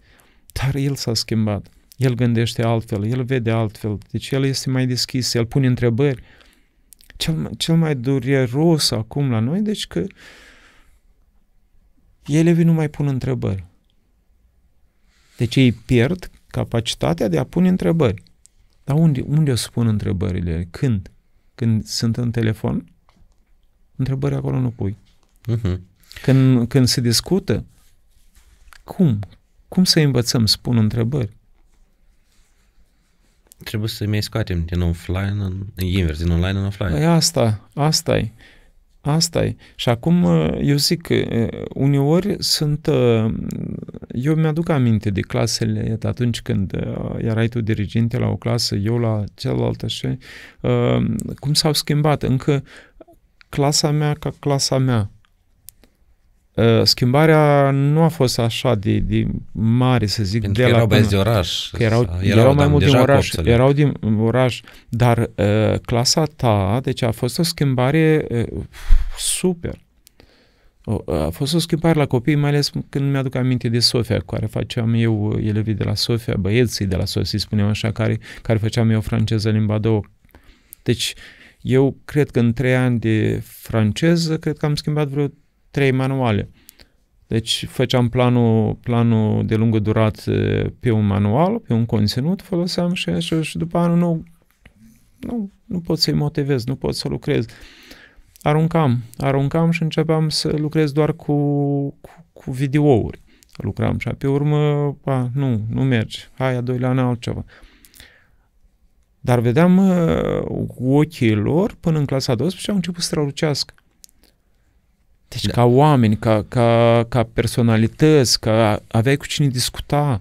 dar el s-a schimbat. El gândește altfel, el vede altfel, deci el este mai deschis, el pune întrebări. Cel, cel mai dureros acum la noi, deci că elevii nu mai pun întrebări. Deci ei pierd capacitatea de a pune întrebări. Dar unde, unde o spun întrebările? Când? Când sunt în telefon? Întrebări acolo nu pui. Uh-huh. Când, când se discută, cum? Cum să învățăm? Spun întrebări. Trebuie să mai scoatem din offline în, invers, din online în offline. Păi asta, asta e. Asta e. Și acum uh, eu zic că uh, uneori sunt... Uh, eu mi-aduc aminte de clasele de atunci când erai tu diriginte la o clasă, eu la cealaltă și cum s-au schimbat. Încă clasa mea ca clasa mea Uh, schimbarea nu a fost așa de, de mare, să zic, Pentru de că la erau până, de oraș. Că erau, erau, erau mai mult din oraș, copțele. erau din oraș, dar uh, clasa ta, deci a fost o schimbare uh, super. Uh, a fost o schimbare la copii, mai ales când mi-aduc aminte de Sofia, cu care făceam eu uh, elevii de la Sofia, băieții de la Sofia, să spunem așa, care, care făceam eu franceză limba două. Deci, eu cred că în trei ani de franceză, cred că am schimbat vreo trei manuale. Deci făceam planul, planul de lungă durată pe un manual, pe un conținut, foloseam și așa și după anul nou nu, nu pot să-i motivez, nu pot să lucrez. Aruncam, aruncam și începeam să lucrez doar cu, cu, cu videouri. Lucram și pe urmă, a, nu, nu merge, hai a doilea an altceva. Dar vedeam uh, ochii lor până în clasa 12 și au început să strălucească. Deci da. ca oameni, ca, ca, ca personalități, ca aveai cu cine discuta,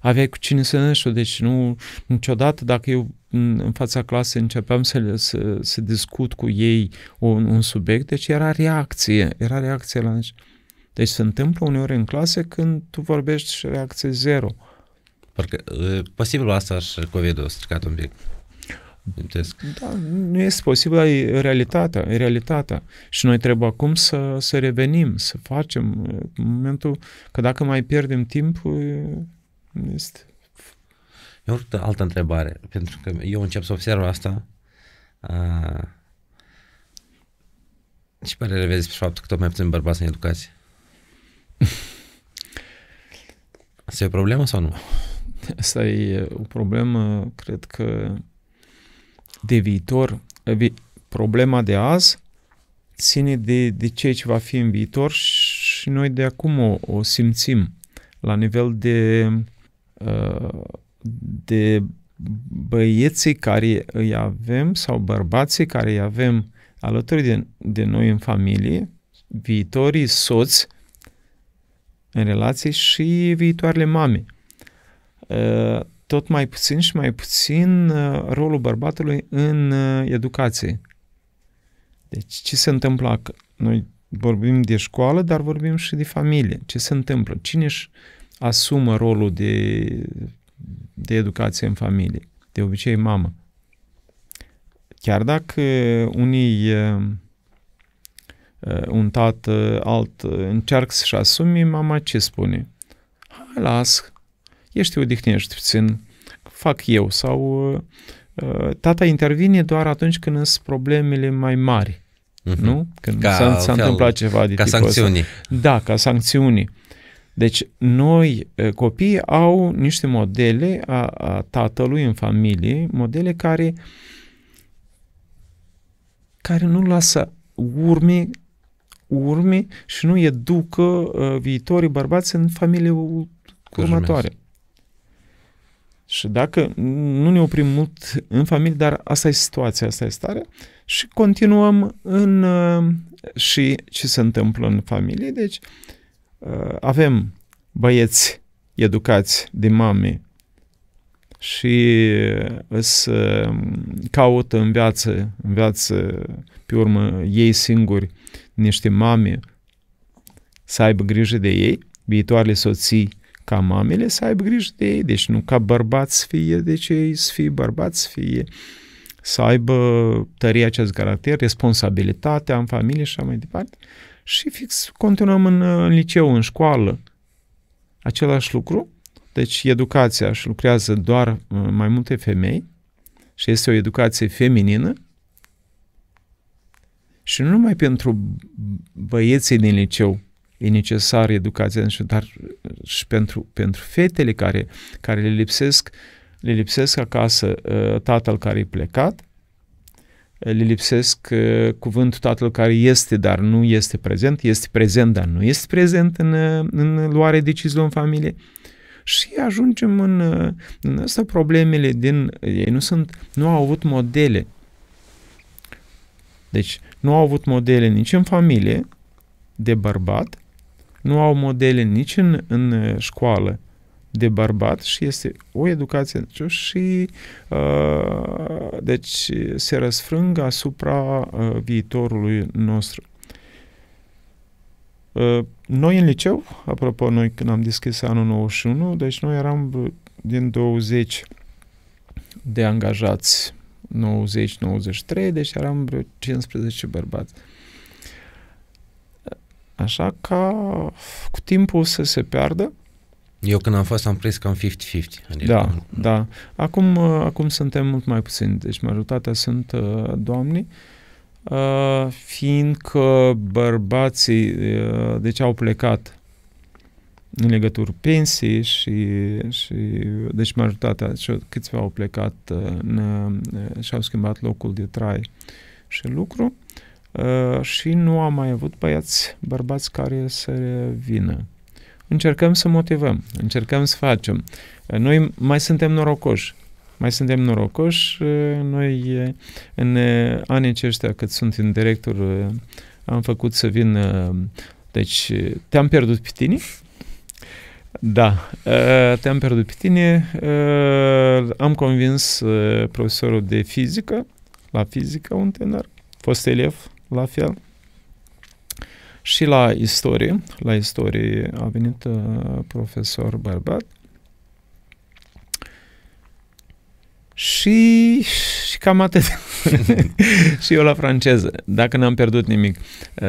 aveai cu cine să înșu, deci nu, niciodată dacă eu în, în fața clasei începeam să, să, să discut cu ei un, un subiect, deci era reacție, era reacție la Deci se întâmplă uneori în clase când tu vorbești și reacție zero. Parcă, posibil asta și COVID-ul a stricat un pic amintesc. Da, nu este posibil, dar e realitatea, e realitatea. Și noi trebuie acum să, să revenim, să facem în momentul că dacă mai pierdem timp, este... Eu o altă întrebare, pentru că eu încep să observ asta. A... Și pare vezi pe faptul că tot mai puțin bărbați în educație. Asta e o problemă sau nu? Asta e o problemă, cred că de viitor, eh, problema de azi ține de, de ceea ce va fi în viitor și noi de acum o, o simțim la nivel de, eh, de băieții care îi avem sau bărbații care îi avem alături de, de noi în familie, viitorii soți în relație și viitoarele mame. Eh, tot mai puțin și mai puțin uh, rolul bărbatului în uh, educație. Deci ce se întâmplă? Noi vorbim de școală, dar vorbim și de familie. Ce se întâmplă? Cine își asumă rolul de, de educație în familie? De obicei, mamă. Chiar dacă unii uh, un tată alt încearcă să-și asume, mama ce spune? Hai, las, ești odihnești puțin, fac eu sau uh, tata intervine doar atunci când sunt problemele mai mari, uh-huh. nu? Când ca s-a, s-a fel, întâmplat ceva de Ca sancțiuni. Da, ca sancțiuni. Deci noi, ă, copiii au niște modele a, a tatălui în familie, modele care care nu lasă urme urme și nu educă uh, viitorii bărbați în familie următoare. Și dacă nu ne oprim mult în familie, dar asta e situația, asta e starea, și continuăm în uh, și ce se întâmplă în familie. Deci uh, avem băieți educați de mame și uh, să caută în viață, în viață, pe urmă, ei singuri, niște mame, să aibă grijă de ei, viitoarele soții ca mamele să aibă grijă de ei, deci nu ca bărbați să fie, deci ei să fie bărbați să fie, să aibă tăria acest caracter, responsabilitatea în familie și așa mai departe. Și fix continuăm în, în liceu, în școală, același lucru. Deci educația și lucrează doar uh, mai multe femei și este o educație feminină, și nu numai pentru băieții din liceu, e necesară educația, dar și pentru, pentru fetele care, care le lipsesc, le lipsesc acasă uh, tatăl care e plecat, uh, le lipsesc uh, cuvântul tatăl care este, dar nu este prezent, este prezent, dar nu este prezent în, în luarea deciziilor în familie. Și ajungem în, în asta problemele din, ei nu sunt, nu au avut modele. Deci nu au avut modele nici în familie de bărbat, nu au modele nici în, în uh, școală de bărbat și este o educație și uh, deci se răsfrâng asupra uh, viitorului nostru. Uh, noi în liceu, apropo, noi când am deschis anul 91, deci noi eram din 20 de angajați 90-93, deci eram vreo 15 bărbați. Uh, Așa ca cu timpul să se piardă. Eu când am fost am prins cam 50-50. Adică da, am... da. Acum, uh, acum suntem mult mai puțini, deci majoritatea sunt uh, doamni, uh, fiindcă bărbații deci au plecat în legătură pensii și, și deci majoritatea, deci câțiva au plecat și-au schimbat locul de trai și lucru. Uh, Uh, și nu am mai avut băieți, bărbați care să vină. Încercăm să motivăm, încercăm să facem. Uh, noi mai suntem norocoși. Mai suntem norocoși. Uh, noi, în anii aceștia cât sunt în director, am făcut să vin... Deci, te-am pierdut pe tine, da, te-am pierdut pe tine. Am convins profesorul de fizică, la fizică un tânăr, fost elev la fel. Și la istorie, la istorie a venit uh, profesor bărbat și, și cam atât. și eu la franceză, dacă n-am pierdut nimic.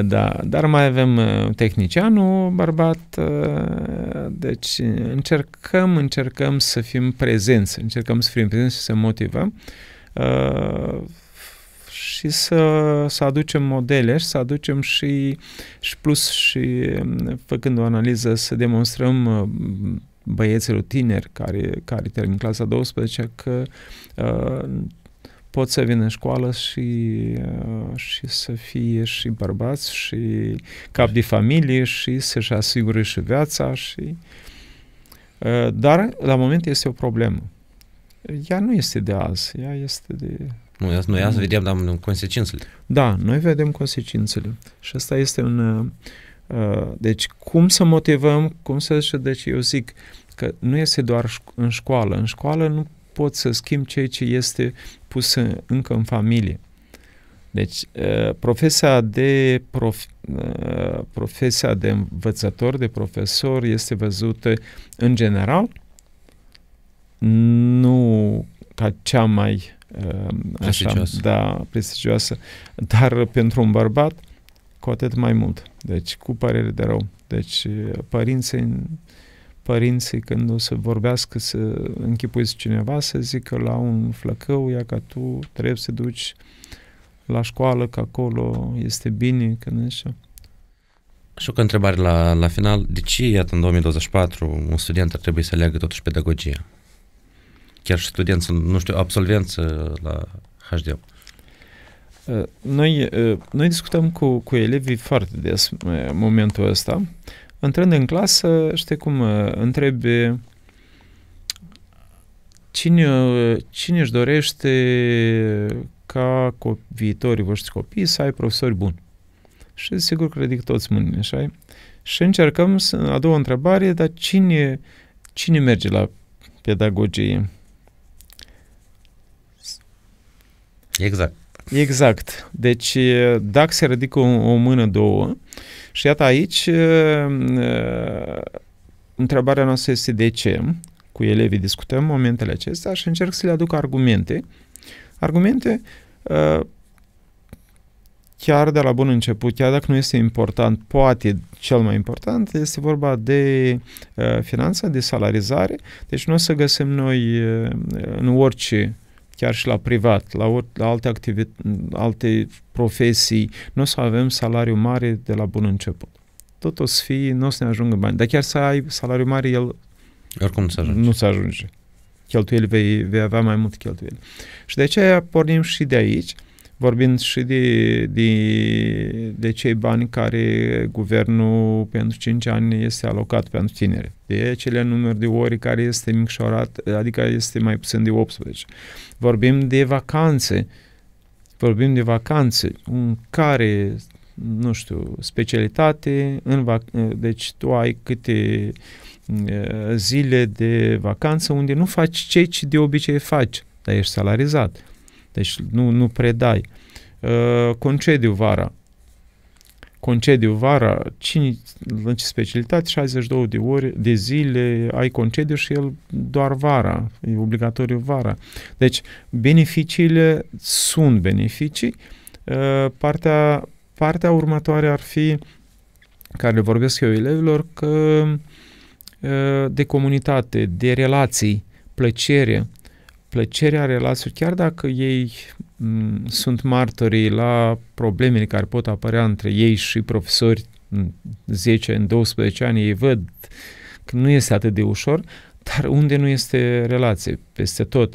Da, dar mai avem uh, tehnicianul bărbat, uh, deci încercăm, încercăm să fim prezenți, încercăm să fim prezenți și să motivăm. Uh, și să, să aducem modele și să aducem și, și plus și făcând o analiză să demonstrăm uh, băieților tineri care, care termin clasa 12 că uh, pot să vină în școală și, uh, și să fie și bărbați și cap de familie și să-și asigure și viața și uh, dar la moment este o problemă. Ea nu este de azi, ea este de nu, noi asta mm. vedem, dar consecințele. Da, noi vedem consecințele. Și asta este un... Uh, deci, cum să motivăm, cum să zice, deci eu zic că nu este doar în școală. În școală nu pot să schimb ceea ce este pus încă în familie. Deci, uh, profesia de, prof, uh, profesia de învățător, de profesor, este văzută în general nu ca cea mai Ehm, prestigioasă. Da, prestigioasă. Dar pentru un bărbat, cu atât mai mult. Deci, cu părere de rău. Deci, părinții, părinții când o să vorbească, să închipuiți cineva, să zică la un flăcău, ia ca tu trebuie să duci la școală, că acolo este bine, că nu așa. Și o întrebare la, la final, de ce, iată, în 2024, un student ar trebui să aleagă totuși pedagogia? chiar și studenți, nu știu, absolvenți uh, la HD. Uh, noi, uh, noi discutăm cu, cu elevii foarte des momentul ăsta. Întrând în clasă, știi cum, întrebi cine, cine își dorește ca co- viitorii voștri copii să ai profesori buni? Și sigur că ridic toți mâinile, așa Și încercăm să, a doua întrebare, dar cine, cine merge la pedagogie? Exact. Exact. Deci dacă se ridică o, o mână, două, și iată aici întrebarea noastră este de ce. Cu elevii discutăm momentele acestea și încerc să le aduc argumente. Argumente chiar de la bun început, chiar dacă nu este important, poate cel mai important, este vorba de finanță, de salarizare. Deci nu o să găsim noi în orice chiar și la privat, la, or, la alte, activi- alte profesii, nu o să avem salariu mare de la bun început. Tot o să fie, nu o să ne ajungă bani. Dar chiar să ai salariu mare, el Oricum se ajunge. nu se ajunge. Cheltuieli vei, vei avea mai mult cheltuieli. Și de aceea pornim și de aici vorbind și de, de, de cei bani care guvernul pentru 5 ani este alocat pentru tineri, de acele număr de ori care este micșorat, adică este mai puțin de 18. Vorbim de vacanțe, vorbim de vacanțe în care nu știu, specialitate, în vac- deci tu ai câte zile de vacanță unde nu faci ce de obicei faci, dar ești salarizat deci nu, nu predai. Uh, concediu vara. Concediu vara, în în specialitate, 62 de ori, de zile ai concediu și el doar vara, e obligatoriu vara. Deci beneficiile sunt beneficii. Uh, partea, partea următoare ar fi care le vorbesc eu elevilor că uh, de comunitate, de relații, plăcere, plăcerea relației, chiar dacă ei m- sunt martorii la problemele care pot apărea între ei și profesori în 10, în 12 ani, ei văd că nu este atât de ușor, dar unde nu este relație, peste tot.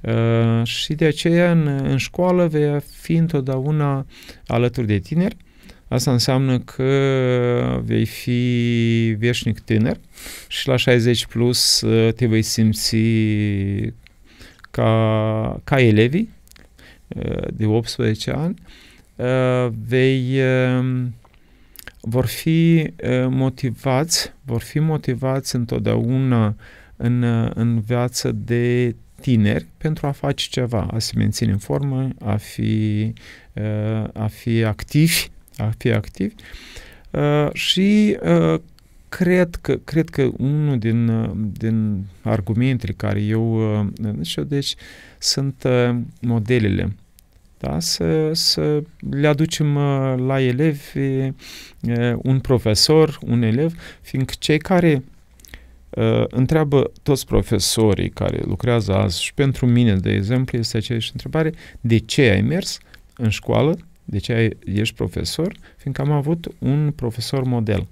Uh, și de aceea în, în școală vei fi întotdeauna alături de tineri, Asta înseamnă că vei fi veșnic tânăr și la 60 plus uh, te vei simți ca, ca elevii uh, de 18 ani uh, vei, um, vor fi uh, motivați, vor fi motivați întotdeauna în, în viață de tineri pentru a face ceva, a se menține în formă, a fi, a fi activi, a fi activi și Cred că, cred că unul din, din argumentele care eu, uh, nu știu deci, sunt uh, modelele. Da? Să, să le aducem uh, la elevi un profesor, un elev, fiindcă cei care Uh, întreabă toți profesorii care lucrează azi și pentru mine, de exemplu, este aceeași întrebare, de ce ai mers în școală, de ce ai, ești profesor, fiindcă am avut un profesor model.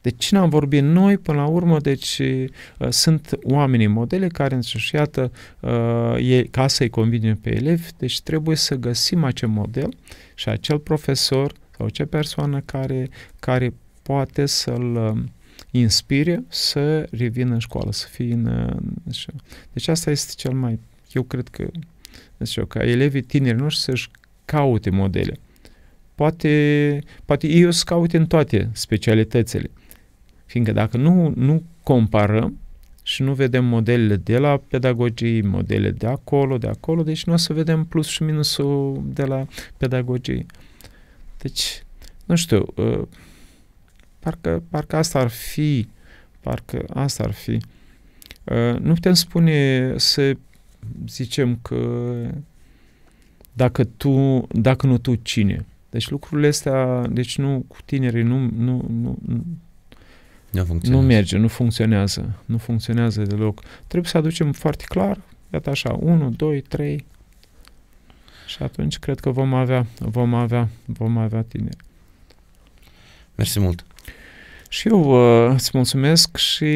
De deci, cine am vorbit noi, până la urmă, deci uh, sunt oamenii modele care, însuși, iată, uh, e, ca să-i convingem pe elevi, deci trebuie să găsim acel model și acel profesor sau ce persoană care, care poate să-l um, inspire să revină în școală, să fie în... în uh, deci asta este cel mai... Eu cred că... Deci eu, ca elevii tineri noștri să-și caute modele. Poate, poate ei o să caute în toate specialitățile. Fiindcă dacă nu, nu comparăm și nu vedem modelele de la pedagogii, modele de acolo, de acolo, deci nu o să vedem plus și minusul de la pedagogii. Deci, nu știu, ă, parcă, parcă asta ar fi, parcă asta ar fi. Ă, nu putem spune să zicem că dacă tu, dacă nu tu, cine? Deci lucrurile astea, deci nu, cu tinerii nu, nu, nu, nu funcționează. Nu merge, nu funcționează. Nu funcționează deloc. Trebuie să aducem foarte clar, iată așa, 1, 2, 3 și atunci cred că vom avea, vom avea, vom avea tineri. Mersi mult! Și eu uh, îți mulțumesc și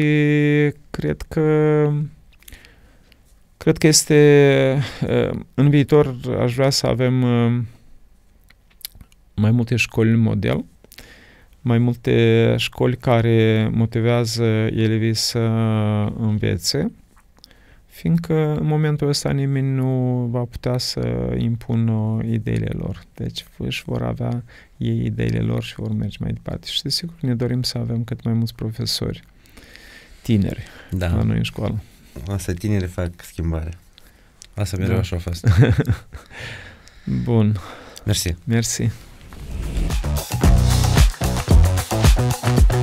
cred că cred că este uh, în viitor aș vrea să avem uh, mai multe școli model mai multe școli care motivează elevii să învețe, fiindcă în momentul ăsta nimeni nu va putea să impună ideile lor. Deci își vor avea ei ideile lor și vor merge mai departe. Și desigur ne dorim să avem cât mai mulți profesori tineri da. la noi în școală. Asta tinerii fac schimbare. Asta mereu da. așa a fost. Bun. Mersi. Mersi. Thank you.